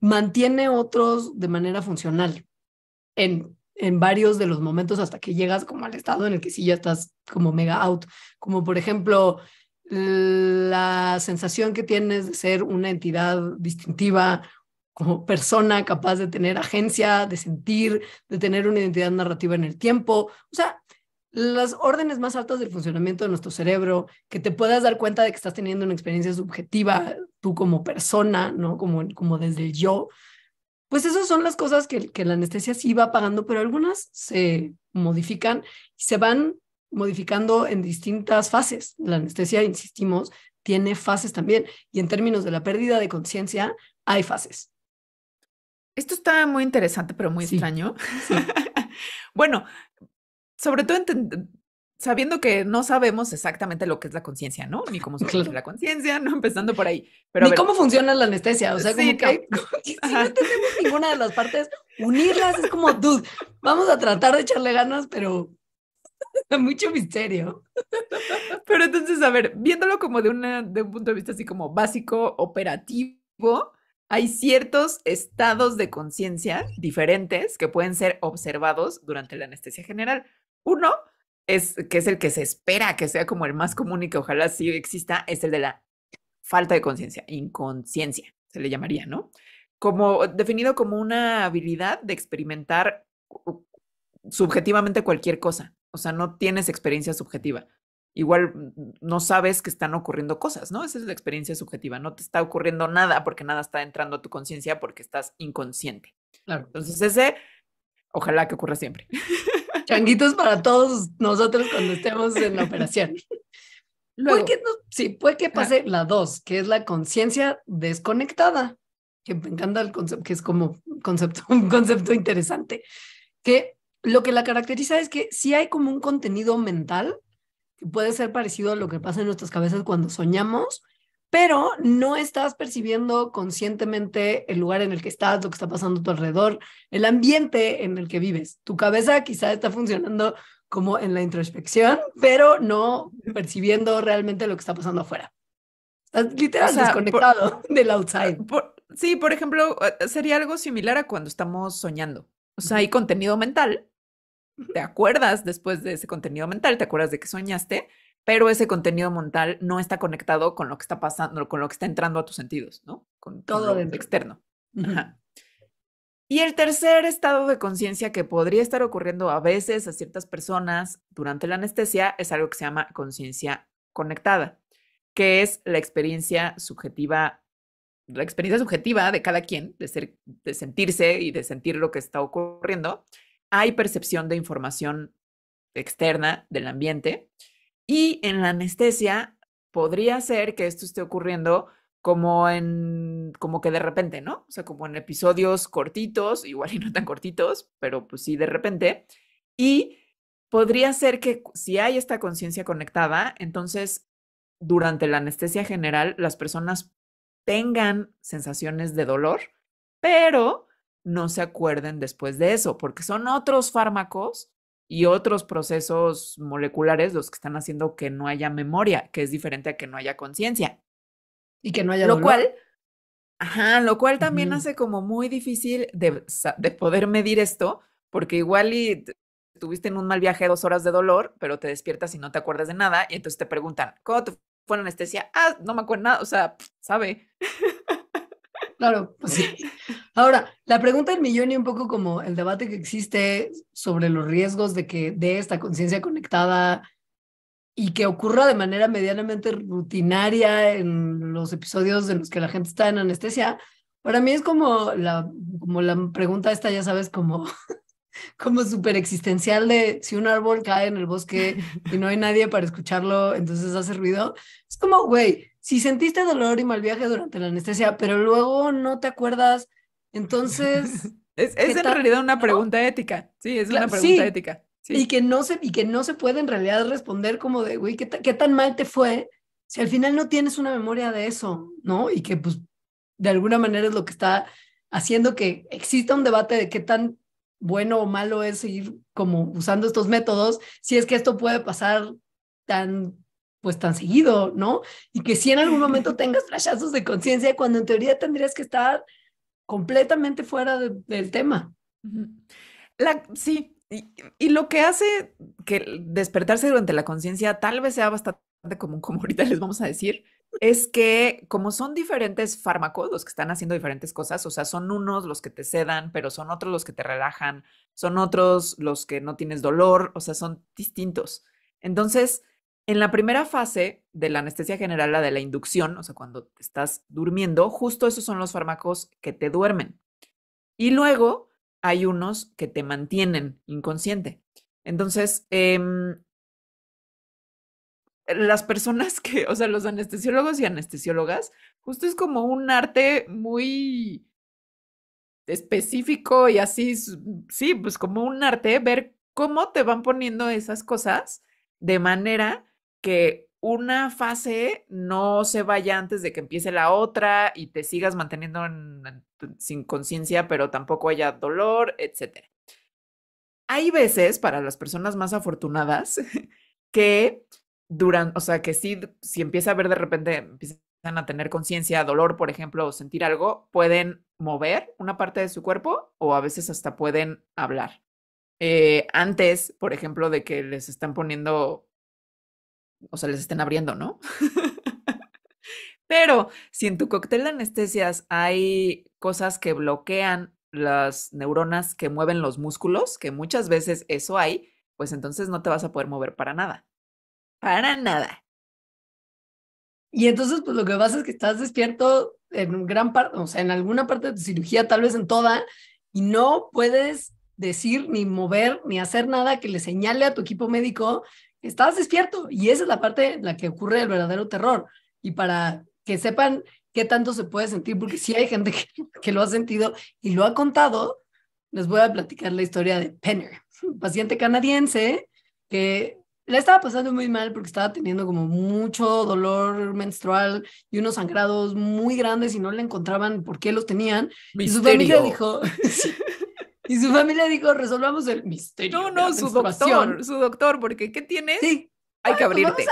mantiene otros de manera funcional en, varios de los momentos hasta que llegas como al estado en el que sí ya estás como mega out. Como por ejemplo, la sensación que tienes de ser una entidad distintiva, como persona capaz de tener agencia, de sentir, de tener una identidad narrativa en el tiempo. O sea, las órdenes más altas del funcionamiento de nuestro cerebro, que te puedas dar cuenta de que estás teniendo una experiencia subjetiva tú como persona, ¿no? Como, como desde el yo pues esas son las cosas que, la anestesia sí va pagando, pero algunas se modifican y se van modificando en distintas fases. La anestesia, insistimos, tiene fases también. Y en términos de la pérdida de conciencia, hay fases. Esto está muy interesante, pero muy extraño. bueno, sobre todo sabiendo que no sabemos exactamente lo que es la conciencia, ¿no? Ni cómo se la conciencia, no empezando por ahí. Pero Ni cómo funciona la anestesia, o sea, como que si no tenemos ninguna de las partes, unirlas es como, dude, vamos a tratar de echarle ganas, pero mucho misterio. Pero entonces, a ver, viéndolo como de, una, de un punto de vista así como básico, operativo, hay ciertos estados de conciencia diferentes que pueden ser observados durante la anestesia general. Uno, es, que es el que se espera que sea como el más común y que ojalá sí exista, es el de la falta de conciencia, inconsciencia, se le llamaría, ¿no? Como definido como una habilidad de experimentar subjetivamente cualquier cosa, o sea, no tienes experiencia subjetiva. Igual no sabes que están ocurriendo cosas, ¿no? Esa es la experiencia subjetiva, no te está ocurriendo nada porque nada está entrando a tu conciencia porque estás inconsciente. Claro. Entonces ese, ojalá que ocurra siempre. changuitos para todos nosotros cuando estemos en la operación. puede sí, puede que pase la dos, que es la conciencia desconectada, que me encanta el concepto, que es como concepto, un concepto interesante, que lo que la caracteriza es que si hay como un contenido mental que puede ser parecido a lo que pasa en nuestras cabezas cuando soñamos, pero no estás percibiendo conscientemente el lugar en el que estás, lo que está pasando a tu alrededor, el ambiente en el que vives. Tu cabeza quizá está funcionando como en la introspección, pero no percibiendo realmente lo que está pasando afuera. Estás literal desconectado del outside. Eh, sí, por ejemplo, eh, sería algo similar a cuando estamos soñando. O sea, hay contenido mental. Te acuerdas después de ese contenido mental, te acuerdas de que soñaste, pero ese contenido mental no está conectado con lo que está pasando, con lo que está entrando a tus sentidos, ¿no? Con todo lo externo. Y el tercer estado de conciencia que podría estar ocurriendo a veces a ciertas personas durante la anestesia es algo que se llama conciencia conectada, que es la experiencia subjetiva, la experiencia subjetiva de cada quien, de, de sentirse y de sentir lo que está ocurriendo. Hay percepción de información externa del ambiente y en la anestesia podría ser que esto esté ocurriendo como en como que de repente, ¿no? O sea, como en episodios cortitos, igual y no tan cortitos, pero pues sí de repente. Y podría ser que si hay esta conciencia conectada, entonces durante la anestesia general las personas tengan sensaciones de dolor, pero no se acuerden después de eso, porque son otros fármacos y otros procesos moleculares los que están haciendo que no haya memoria, que es diferente a que no haya conciencia. Y que no haya lo cual Ajá, lo cual también hace como muy difícil de, de, poder medir esto, porque igual y tuviste en un mal viaje dos horas de dolor, pero te despiertas y no te acuerdas de nada, y entonces te preguntan, ¿cómo te fue la anestesia? Ah, no me acuerdo nada, o sea, sabe. Claro, pues sí. Ahora, la pregunta del millón y un poco como el debate que existe sobre los riesgos de que de esta conciencia conectada y que ocurra de manera medianamente rutinaria en los episodios en los que la gente está en anestesia, para mí es como la, como la pregunta esta, ya sabes, como como súper existencial de si un árbol cae en el bosque y no hay nadie para escucharlo, entonces hace ruido. Es como, güey, si sentiste dolor y mal viaje durante la anestesia, pero luego no te acuerdas, entonces... es, en realidad una pregunta ética, sí, es una pregunta ética. Y, que no se, que no se puede en realidad responder como de, güey, ¿qué, ¿qué tan mal te fue? Si al final no tienes una memoria de eso, ¿no? Y que pues de alguna manera es lo que está haciendo que exista un debate de qué tan bueno o malo es seguir como usando estos métodos, si es que esto puede pasar tan pues tan seguido, ¿no? Y que si en algún momento tengas flashazos de conciencia cuando en teoría tendrías que estar completamente fuera del tema. sí, y, y, lo que hace que despertarse durante la conciencia tal vez sea bastante común, como ahorita les vamos a decir, es que como son diferentes fármacos que están haciendo diferentes cosas, o sea, son unos los que te sedan, pero son otros los que te relajan, son otros los que no tienes dolor, o sea, son distintos. Entonces, en la primera fase de la anestesia general, la de la inducción, o sea, cuando estás durmiendo, justo esos son los fármacos que te duermen. Y luego hay unos que te mantienen inconsciente. Entonces, em, las personas que, o sea, los anestesiólogos y anestesiólogas, justo es como un arte muy específico y así, sí, pues como un arte, ver cómo te van poniendo esas cosas de manera que una fase no se vaya antes de que empiece la otra y te sigas manteniendo sin conciencia, pero tampoco haya dolor, etc. Hay veces, para las personas más afortunadas, que duran, o sea, que si empieza a ver de repente, empiezan a tener conciencia, dolor, por ejemplo, o sentir algo, pueden mover una parte de su cuerpo o a veces hasta pueden hablar. Eh, antes, por ejemplo, de que les están poniendo o sea, les estén abriendo, ¿no? Pero si en tu cóctel de anestesias hay cosas que bloquean las neuronas que mueven los músculos, que muchas veces eso hay, pues entonces no te vas a poder mover para nada. Para nada. Y entonces, pues lo que pasa es que estás despierto en gran parte, o sea, en alguna parte de tu cirugía, tal vez en toda, y no puedes decir, ni mover, ni hacer nada que le señale a tu equipo médico estás despierto y esa es la parte en la que ocurre el verdadero terror. Y para que sepan qué tanto se puede sentir, porque si hay gente que, lo ha sentido y lo ha contado, les voy a platicar la historia de Penner, un paciente canadiense que le estaba pasando muy mal porque estaba teniendo como mucho dolor menstrual y unos sangrados muy grandes y no le encontraban por qué los tenían. Y su familia dijo, Y su familia dijo, resolvamos el misterio. No, no, su doctor, su doctor, porque ¿qué tienes? Sí. Hay que pues, abrirte.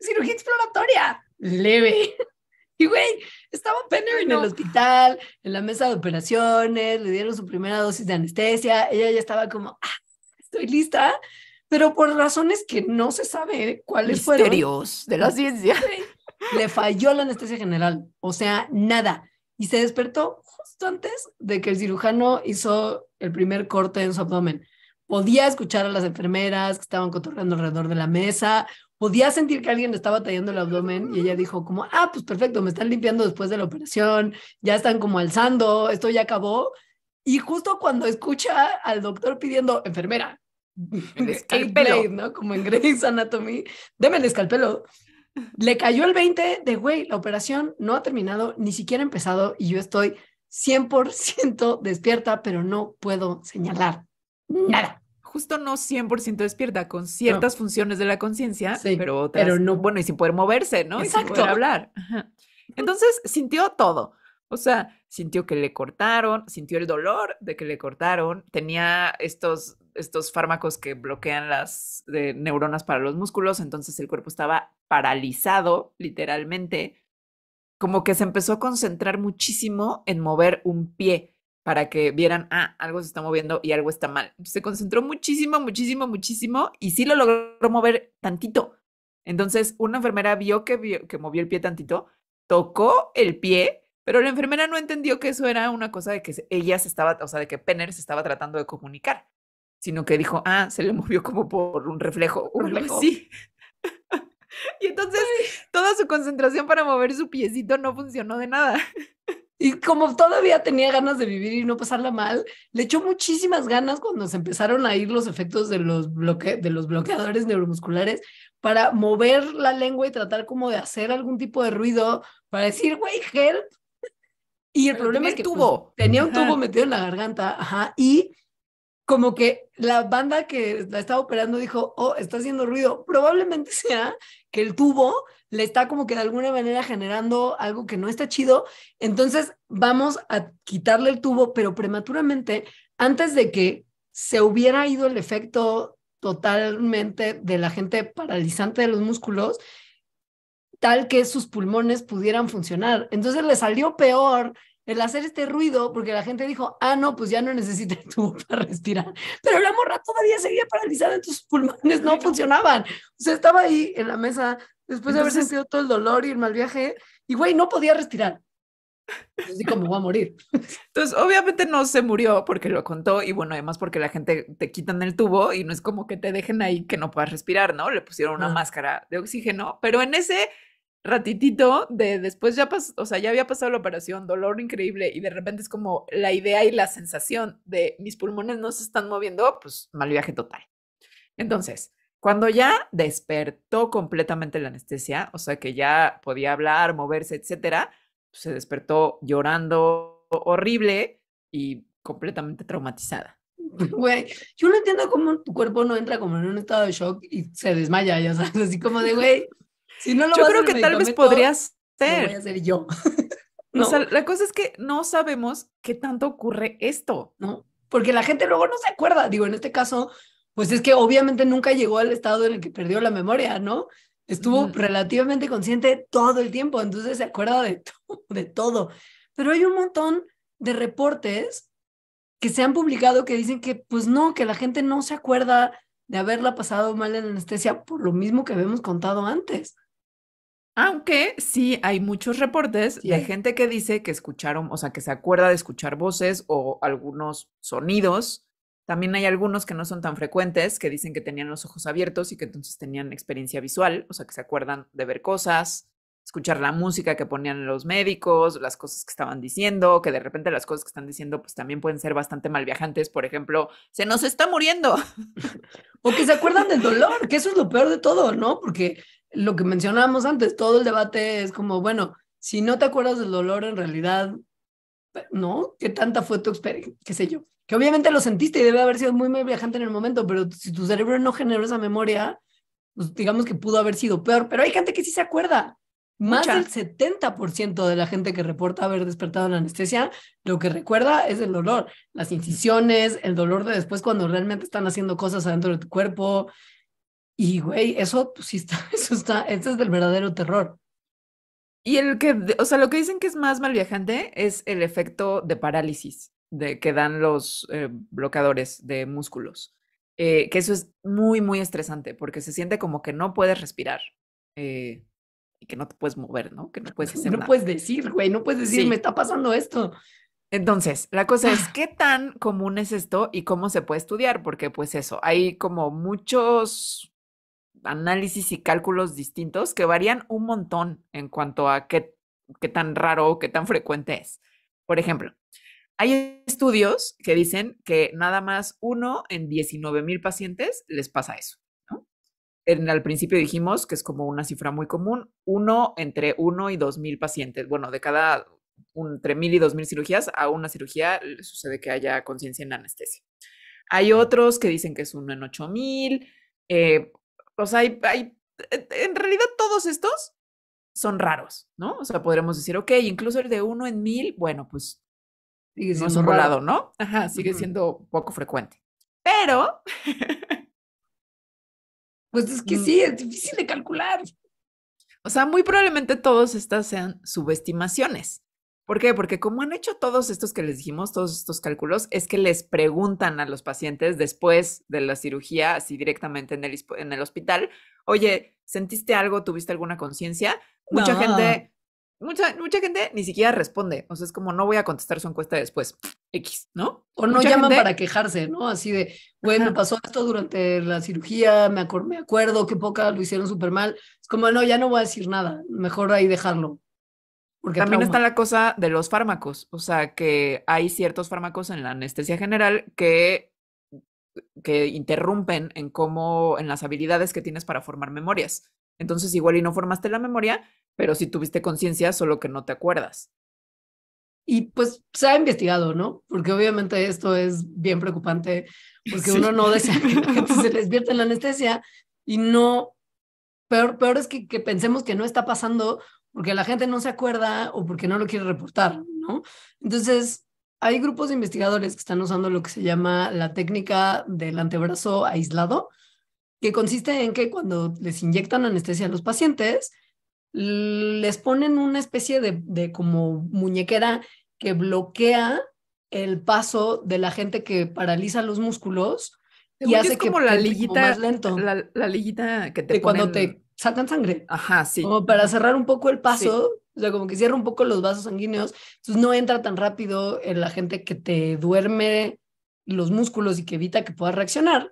cirugía exploratoria. Leve. Y güey, estaba Penner en el hospital, en la mesa de operaciones, le dieron su primera dosis de anestesia, ella ya estaba como, ah, estoy lista, pero por razones que no se sabe cuáles Misterios de la ciencia. Le falló la anestesia general, o sea, nada. Y se despertó justo antes de que el cirujano hizo el primer corte en su abdomen. Podía escuchar a las enfermeras que estaban cotorreando alrededor de la mesa, podía sentir que alguien le estaba tallando el abdomen y ella dijo como, ah, pues perfecto, me están limpiando después de la operación, ya están como alzando, esto ya acabó. Y justo cuando escucha al doctor pidiendo enfermera, Como en Grey's Anatomy, deme el escalpelo. Le cayó el 20 de, güey, la operación no ha terminado, ni siquiera ha empezado y yo estoy 100% despierta, pero no puedo señalar nada. Justo no 100% despierta, con ciertas funciones de la conciencia, pero otras. no. Bueno, y sin poder moverse, ¿no? Exacto. sin poder hablar. Entonces sintió todo. O sea, sintió que le cortaron, sintió el dolor de que le cortaron, tenía estos, estos fármacos que bloquean las eh, neuronas para los músculos, entonces el cuerpo estaba paralizado, literalmente como que se empezó a concentrar muchísimo en mover un pie para que vieran, ah, algo se está moviendo y algo está mal. Se concentró muchísimo, muchísimo, muchísimo y sí lo logró mover tantito. Entonces, una enfermera vio que, que movió el pie tantito, tocó el pie, pero la enfermera no entendió que eso era una cosa de que ella se estaba, o sea, de que Penner se estaba tratando de comunicar, sino que dijo, ah, se le movió como por un reflejo. Un reflejo. Sí. Y entonces toda su concentración para mover su piecito no funcionó de nada. Y como todavía tenía ganas de vivir y no pasarla mal, le echó muchísimas ganas cuando se empezaron a ir los efectos de los, de los bloqueadores neuromusculares para mover la lengua y tratar como de hacer algún tipo de ruido para decir, güey, help. Y el problema es que pues, tuvo, tenía un tubo metido en la garganta, ajá, y como que la banda que la estaba operando dijo, oh, está haciendo ruido. Probablemente sea que el tubo le está como que de alguna manera generando algo que no está chido. Entonces vamos a quitarle el tubo, pero prematuramente, antes de que se hubiera ido el efecto totalmente de la gente paralizante de los músculos, tal que sus pulmones pudieran funcionar. Entonces le salió peor el hacer este ruido, porque la gente dijo, ah, no, pues ya no necesita el tubo para respirar, pero la morra todavía seguía paralizada, en tus pulmones no funcionaban. O sea, estaba ahí en la mesa después de haber sentido todo el dolor y el mal viaje, y güey, no podía respirar. Así como va a morir. Entonces, obviamente no se murió porque lo contó y bueno, además porque la gente te quitan el tubo y no es como que te dejen ahí que no puedas respirar, ¿no? Le pusieron una máscara de oxígeno, pero en ese ratitito de después ya pasó, o sea, ya había pasado la operación, dolor increíble y de repente es como la idea y la sensación de mis pulmones no se están moviendo, pues mal viaje total. Entonces, cuando ya despertó completamente la anestesia, o sea, que ya podía hablar, moverse, etcétera, pues se despertó llorando horrible y completamente traumatizada. Güey, yo no entiendo cómo tu cuerpo no entra como en un estado de shock y se desmaya, ya sabes, así como de, güey, yo creo que tal vez podrías ser. yo. la cosa es que no sabemos qué tanto ocurre esto, ¿no? Porque la gente luego no se acuerda. Digo, en este caso, pues es que obviamente nunca llegó al estado en el que perdió la memoria, ¿no? Estuvo relativamente consciente todo el tiempo, entonces se acuerda de, de todo. Pero hay un montón de reportes que se han publicado que dicen que, pues no, que la gente no se acuerda de haberla pasado mal en anestesia por lo mismo que habíamos contado antes. Aunque sí hay muchos reportes de gente que dice que escucharon, o sea, que se acuerda de escuchar voces o algunos sonidos. También hay algunos que no son tan frecuentes, que dicen que tenían los ojos abiertos y que entonces tenían experiencia visual, o sea, que se acuerdan de ver cosas, escuchar la música que ponían los médicos, las cosas que estaban diciendo, que de repente las cosas que están diciendo pues también pueden ser bastante mal viajantes, por ejemplo, se nos está muriendo. o que se acuerdan del dolor, que eso es lo peor de todo, ¿no? Porque lo que mencionábamos antes, todo el debate es como, bueno, si no te acuerdas del dolor en realidad, ¿no? ¿Qué tanta fue tu experiencia? ¿Qué sé yo? Que obviamente lo sentiste y debe haber sido muy, muy viajante en el momento, pero si tu cerebro no generó esa memoria, pues digamos que pudo haber sido peor. Pero hay gente que sí se acuerda. Más del 70% de la gente que reporta haber despertado en anestesia, lo que recuerda es el dolor, las incisiones, el dolor de después cuando realmente están haciendo cosas adentro de tu cuerpo, y, güey, eso pues, sí está, eso está, ese es del verdadero terror. Y el que, o sea, lo que dicen que es más mal viajante es el efecto de parálisis de, que dan los eh, bloqueadores de músculos. Eh, que eso es muy, muy estresante porque se siente como que no puedes respirar eh, y que no te puedes mover, ¿no? Que no puedes hacer No puedes decir, güey, no puedes decir, me está pasando esto. Entonces, la cosa es, ¿qué tan común es esto y cómo se puede estudiar? Porque pues eso, hay como muchos análisis y cálculos distintos que varían un montón en cuanto a qué, qué tan raro o qué tan frecuente es. Por ejemplo, hay estudios que dicen que nada más uno en 19 mil pacientes les pasa eso. En, al principio dijimos que es como una cifra muy común, uno entre uno y dos mil pacientes. Bueno, de cada un, entre mil y dos mil cirugías a una cirugía le sucede que haya conciencia en anestesia. Hay otros que dicen que es uno en ocho mil. Eh, o sea, hay, hay, en realidad todos estos son raros, ¿no? O sea, podríamos decir, ok, incluso el de uno en mil, bueno, pues sigue siendo no un ¿no? Ajá, sigue siendo poco frecuente. Pero... pues es que mm. sí, es difícil de calcular. O sea, muy probablemente todas estas sean subestimaciones, ¿Por qué? Porque como han hecho todos estos que les dijimos, todos estos cálculos, es que les preguntan a los pacientes después de la cirugía, así directamente en el, hospital, oye, ¿sentiste algo? ¿Tuviste alguna conciencia? Mucha gente, mucha, mucha gente ni siquiera responde. O sea, es como no voy a contestar su encuesta después. X, ¿no? O no llaman para quejarse, ¿no? Así de, bueno, pasó esto durante la cirugía, me, acuerdo, me acuerdo que poca lo hicieron súper mal. Es como, no, ya no voy a decir nada, mejor ahí dejarlo. Porque también está la cosa de los fármacos, o sea, que hay ciertos fármacos en la anestesia general que, que interrumpen en cómo, en las habilidades que tienes para formar memorias. Entonces, igual y no formaste la memoria, pero sí tuviste conciencia, solo que no te acuerdas. Y pues se ha investigado, ¿no? Porque obviamente esto es bien preocupante, porque uno no desea que se despierta en la anestesia y no. Peor, peor es que pensemos que no está pasando porque la gente no se acuerda o porque no lo quiere reportar, ¿no? Entonces, hay grupos de investigadores que están usando lo que se llama la técnica del antebrazo aislado, que consiste en que cuando les inyectan anestesia a los pacientes, les ponen una especie de, como muñequera que bloquea el paso de la gente que paraliza los músculos y hace como la liguita, lento. La, liguita que te cuando te sacan sangre. Ajá, sí. Como para cerrar un poco el paso, o sea, como que cierra un poco los vasos sanguíneos, entonces no entra tan rápido en la gente que te duerme los músculos y que evita que puedas reaccionar.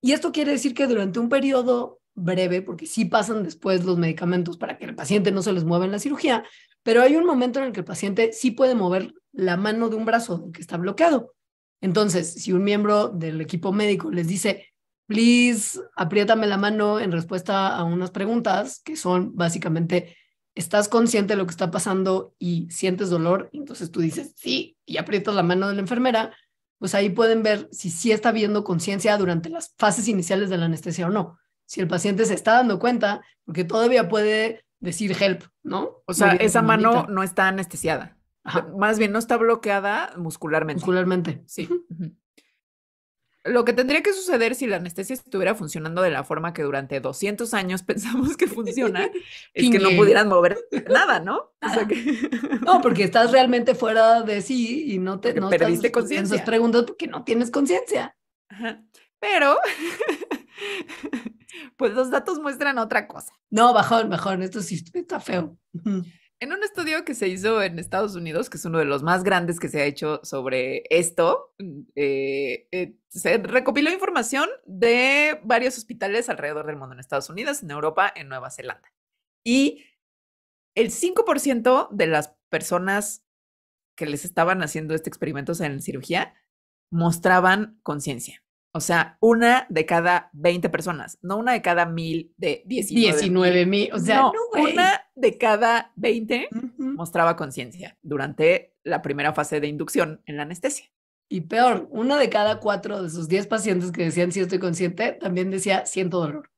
Y esto quiere decir que durante un periodo breve, porque sí pasan después los medicamentos para que el paciente no se les mueva en la cirugía, pero hay un momento en el que el paciente sí puede mover la mano de un brazo que está bloqueado. Entonces, si un miembro del equipo médico les dice, please, apriétame la mano en respuesta a unas preguntas que son básicamente, ¿estás consciente de lo que está pasando y sientes dolor? Entonces tú dices, sí, y aprietas la mano de la enfermera, pues ahí pueden ver si sí está viendo conciencia durante las fases iniciales de la anestesia o no. Si el paciente se está dando cuenta, porque todavía puede decir help, ¿no? O sea, esa mano no está anestesiada. Más bien, no está bloqueada muscularmente. Muscularmente. Sí. Lo que tendría que suceder si la anestesia estuviera funcionando de la forma que durante 200 años pensamos que funciona, es que no pudieran mover nada, ¿no? no, porque estás realmente fuera de sí y no te no perdiste conciencia. Esas preguntas porque no tienes conciencia. Pero, pues los datos muestran otra cosa. No, bajón, mejor, esto sí está feo. En un estudio que se hizo en Estados Unidos, que es uno de los más grandes que se ha hecho sobre esto, mm, eh, eh, se recopiló información de varios hospitales alrededor del mundo, en Estados Unidos, en Europa, en Nueva Zelanda. Y el 5% de las personas que les estaban haciendo este experimento en cirugía mostraban conciencia. O sea, una de cada 20 personas, no una de cada mil de 19, mil. O sea, una de cada 20 mostraba conciencia durante la primera fase de inducción en la anestesia. Y peor, una de cada cuatro de sus 10 pacientes que decían si estoy consciente, también decía siento dolor.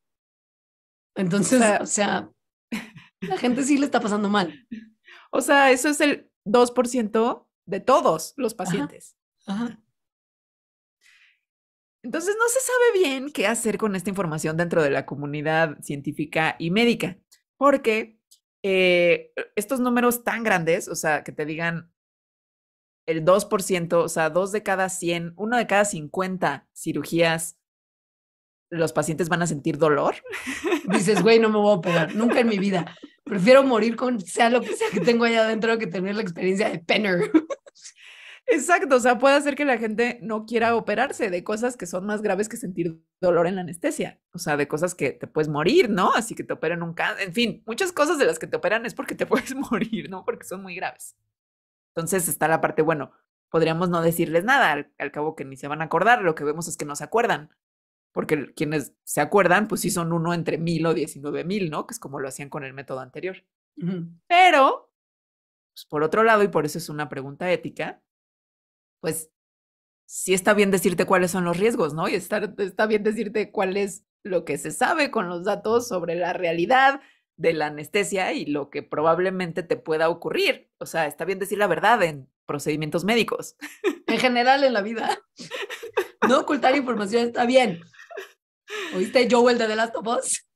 Entonces, o sea, la gente sí le está pasando mal. O sea, eso es el 2% de todos los pacientes. ajá. Entonces no se sabe bien qué hacer con esta información dentro de la comunidad científica y médica, porque eh, e, estos números tan grandes, o sea, que te digan el 2%, o sea, 2 de cada 100, uno de cada 50 cirugías, los pacientes van a sentir dolor. Dices, güey, no me voy a operar, nunca en mi vida. Prefiero morir con sea lo que sea que tengo allá adentro que tener la experiencia de Penner. Exacto, o sea, puede hacer que la gente no quiera operarse de cosas que son más graves que sentir dolor en la anestesia, o sea, de cosas que te puedes morir, ¿no? Así que te operan un cáncer, en fin, muchas cosas de las que te operan es porque te puedes morir, ¿no? Porque son muy graves. Entonces está la parte, bueno, podríamos no decirles nada, al, cabo que ni se van a acordar, lo que vemos es que no se acuerdan, porque quienes se acuerdan, pues sí son uno entre mil o diecinueve mil, ¿no? Que es como lo hacían con el método anterior. Pero, pues, por otro lado, y por eso es una pregunta ética, pues sí está bien decirte cuáles son los riesgos, ¿no? Y está, bien decirte cuál es lo que se sabe con los datos sobre la realidad de la anestesia y lo que probablemente te pueda ocurrir. O sea, está bien decir la verdad en procedimientos médicos. En general en la vida. No ocultar información está bien. ¿Oíste Joel de The Last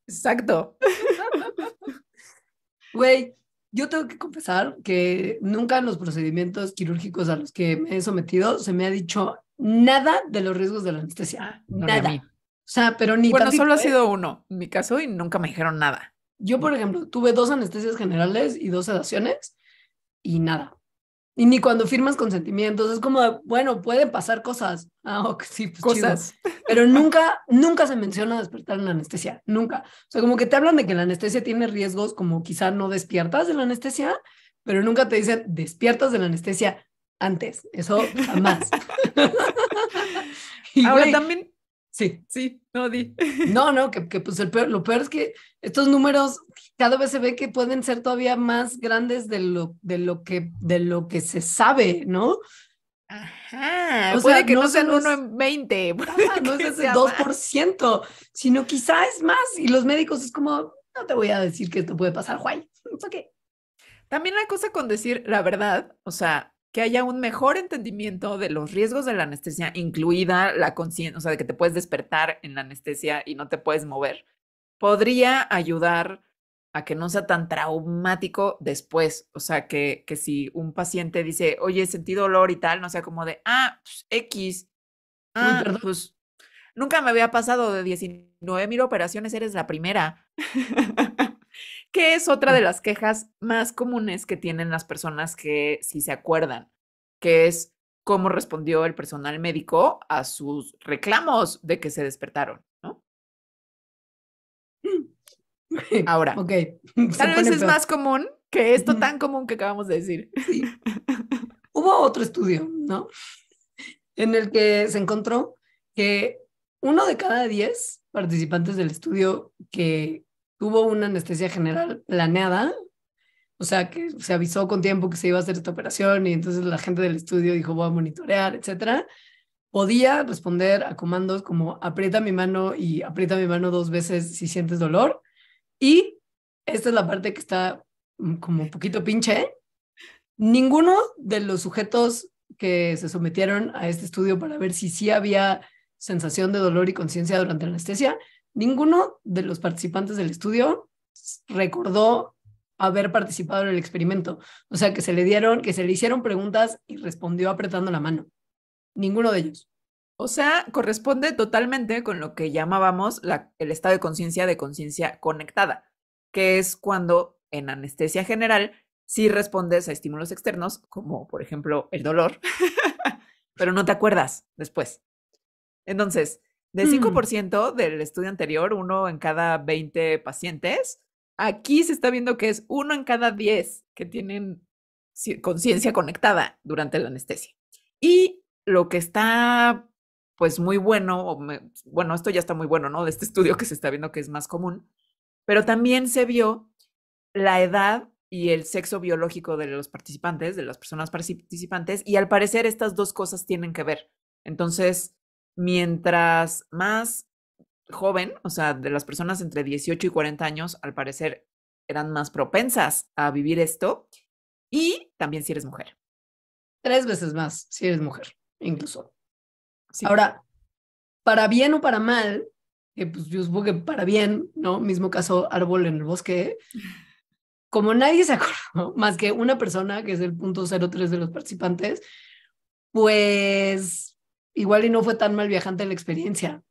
Exacto. Güey, yo tengo que confesar que nunca en los procedimientos quirúrgicos a los que me he sometido se me ha dicho nada de los riesgos de la anestesia. Ah, nada. O sea, pero ni... Bueno, solo ha ¿eh? sido uno, en mi caso, y nunca me dijeron nada. Yo, por ejemplo, tuve dos anestesias generales y dos sedaciones y nada. Y ni cuando firmas consentimientos, es como, bueno, pueden pasar cosas. Ah, sí, pues cosas. Pero nunca, nunca se menciona despertar en la anestesia, nunca. O sea, como que te hablan de que la anestesia tiene riesgos, como quizá no despiertas de la anestesia, pero nunca te dicen despiertas de la anestesia antes. Eso jamás. y Ahora también Sí. Sí, no di. No, no, que, pues el peor, lo peor es que estos números cada vez se ve que pueden ser todavía más grandes de lo, de lo, que, de lo que se sabe, ¿no? Ajá, o puede sea, que no, sean uno en 20, no es ese 2%, sino quizá es más. Y los médicos es como, no te voy a decir que esto puede pasar, Juan. Okay. También la cosa con decir la verdad, o sea, que haya un mejor entendimiento de los riesgos de la anestesia, incluida la conciencia, o sea, de que te puedes despertar en la anestesia y no te puedes mover, podría ayudar a que no sea tan traumático después. O sea, que, que si un paciente dice, oye, sentí dolor y tal, no sea como de, ah, pues, X, ah, pues, nunca me había pasado de 19 mil operaciones, eres la primera. ¿Qué es otra de las quejas más comunes que tienen las personas que si se acuerdan, que es cómo respondió el personal médico a sus reclamos de que se despertaron, ¿no? Mm. Ahora, tal vez es más común que esto tan común que acabamos de decir. Sí. Hubo otro estudio, ¿no? En el que se encontró que uno de cada diez participantes del estudio que Tuvo una anestesia general planeada, o sea, que se avisó con tiempo que se iba a hacer esta operación y entonces la gente del estudio dijo, voy a monitorear, etcétera. Podía responder a comandos como aprieta mi mano y aprieta mi mano dos veces si sientes dolor. Y esta es la parte que está mm, como un poquito pinche. Ninguno de los sujetos que se sometieron a este estudio para ver si sí había sensación de dolor y conciencia durante la anestesia Ninguno de los participantes del estudio recordó haber participado en el experimento. O sea, que se le dieron, que se le hicieron preguntas y respondió apretando la mano. Ninguno de ellos. O sea, corresponde totalmente con lo que llamábamos el estado de conciencia de conciencia conectada, que es cuando en anestesia general sí respondes a estímulos externos, como por ejemplo el dolor, pero no te acuerdas después. Entonces, de 5% mm. del estudio anterior, uno en cada 20 pacientes, aquí se está viendo que es uno en cada 10 que tienen conciencia conectada durante la anestesia. Y lo que está, pues, muy bueno, bueno, esto ya está muy bueno, ¿no? De este estudio que se está viendo que es más común, pero también se vio la edad y el sexo biológico de los participantes, de las personas participantes, y al parecer estas dos cosas tienen que ver. Entonces, mientras más joven, o sea, de las personas entre 18 y 40 años, al parecer eran más propensas a vivir esto y también si eres mujer. Tres veces más si eres mujer, incluso. Ahora, para bien o para mal, que pues yo supongo que para bien, ¿no? Mismo caso, árbol en el bosque. Como nadie se acordó, más que una persona, que es el punto 03 de los participantes, pues igual y no fue tan mal viajante la experiencia.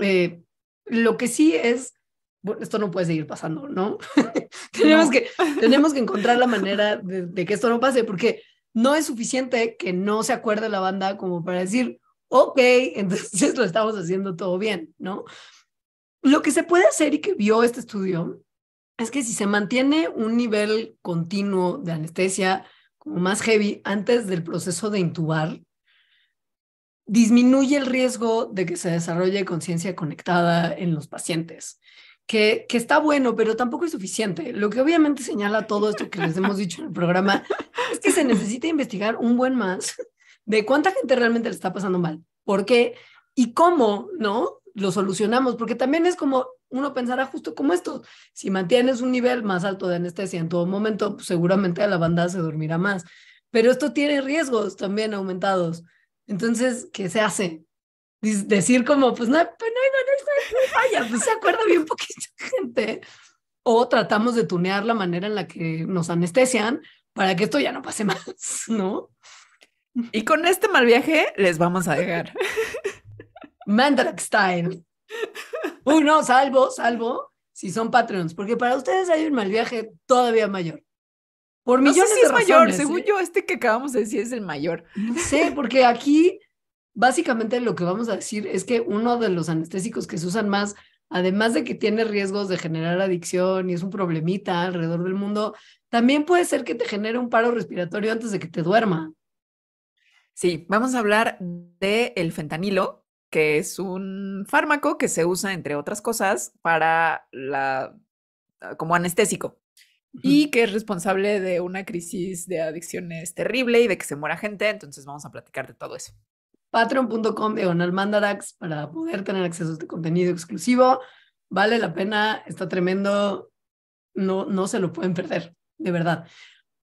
Eh, lo que sí es, bueno, esto no puede seguir pasando, ¿no? tenemos, Que, tenemos que encontrar la manera de, de, que esto no pase, porque no es suficiente que no se acuerde la banda como para decir, ok, entonces lo estamos haciendo todo bien, ¿no? Lo que se puede hacer y que vio este estudio es que si se mantiene un nivel continuo de anestesia como más heavy antes del proceso de intubar, disminuye el riesgo de que se desarrolle conciencia conectada en los pacientes, que, que, está bueno, pero tampoco es suficiente. Lo que obviamente señala todo esto que les hemos dicho en el programa es que se necesita investigar un buen más de cuánta gente realmente le está pasando mal, por qué y cómo, ¿no? Lo solucionamos, porque también es como uno pensará justo como esto, si mantienes un nivel más alto de anestesia en todo momento, pues seguramente a la banda se dormirá más, pero esto tiene riesgos también aumentados entonces, ¿qué se hace? Decir como, pues, pues no, no, no, no, no, pues se acuerda bien poquita gente. O tratamos de tunear la manera en la que nos anestesian para que esto ya no pase más, ¿no? Y con este mal viaje les vamos a dejar. Mandrake style. no, salvo, salvo, si son Patreons, porque para ustedes hay un mal viaje todavía mayor. Por millones es mayor, según ¿eh? yo, este que acabamos de decir es el mayor. Sí, porque aquí básicamente lo que vamos a decir es que uno de los anestésicos que se usan más, además de que tiene riesgos de generar adicción y es un problemita alrededor del mundo, también puede ser que te genere un paro respiratorio antes de que te duerma. Sí, vamos a hablar de el fentanilo, que es un fármaco que se usa entre otras cosas para la como anestésico, y que es responsable de una crisis de adicciones terrible y de que se muera gente. Entonces vamos a platicar de todo eso. Patreon.com diagonal mandarax para poder tener acceso a este contenido exclusivo. Vale la pena, está tremendo. No, no se lo pueden perder, de verdad.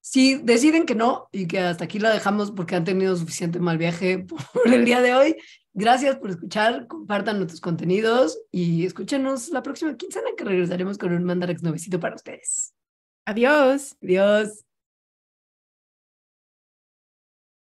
Si deciden que no y que hasta aquí la dejamos porque han tenido suficiente mal viaje por el día de hoy, gracias por escuchar, compartan nuestros contenidos y escúchenos la próxima quincena que regresaremos con un mandarax novecito para ustedes. Adiós. Adiós.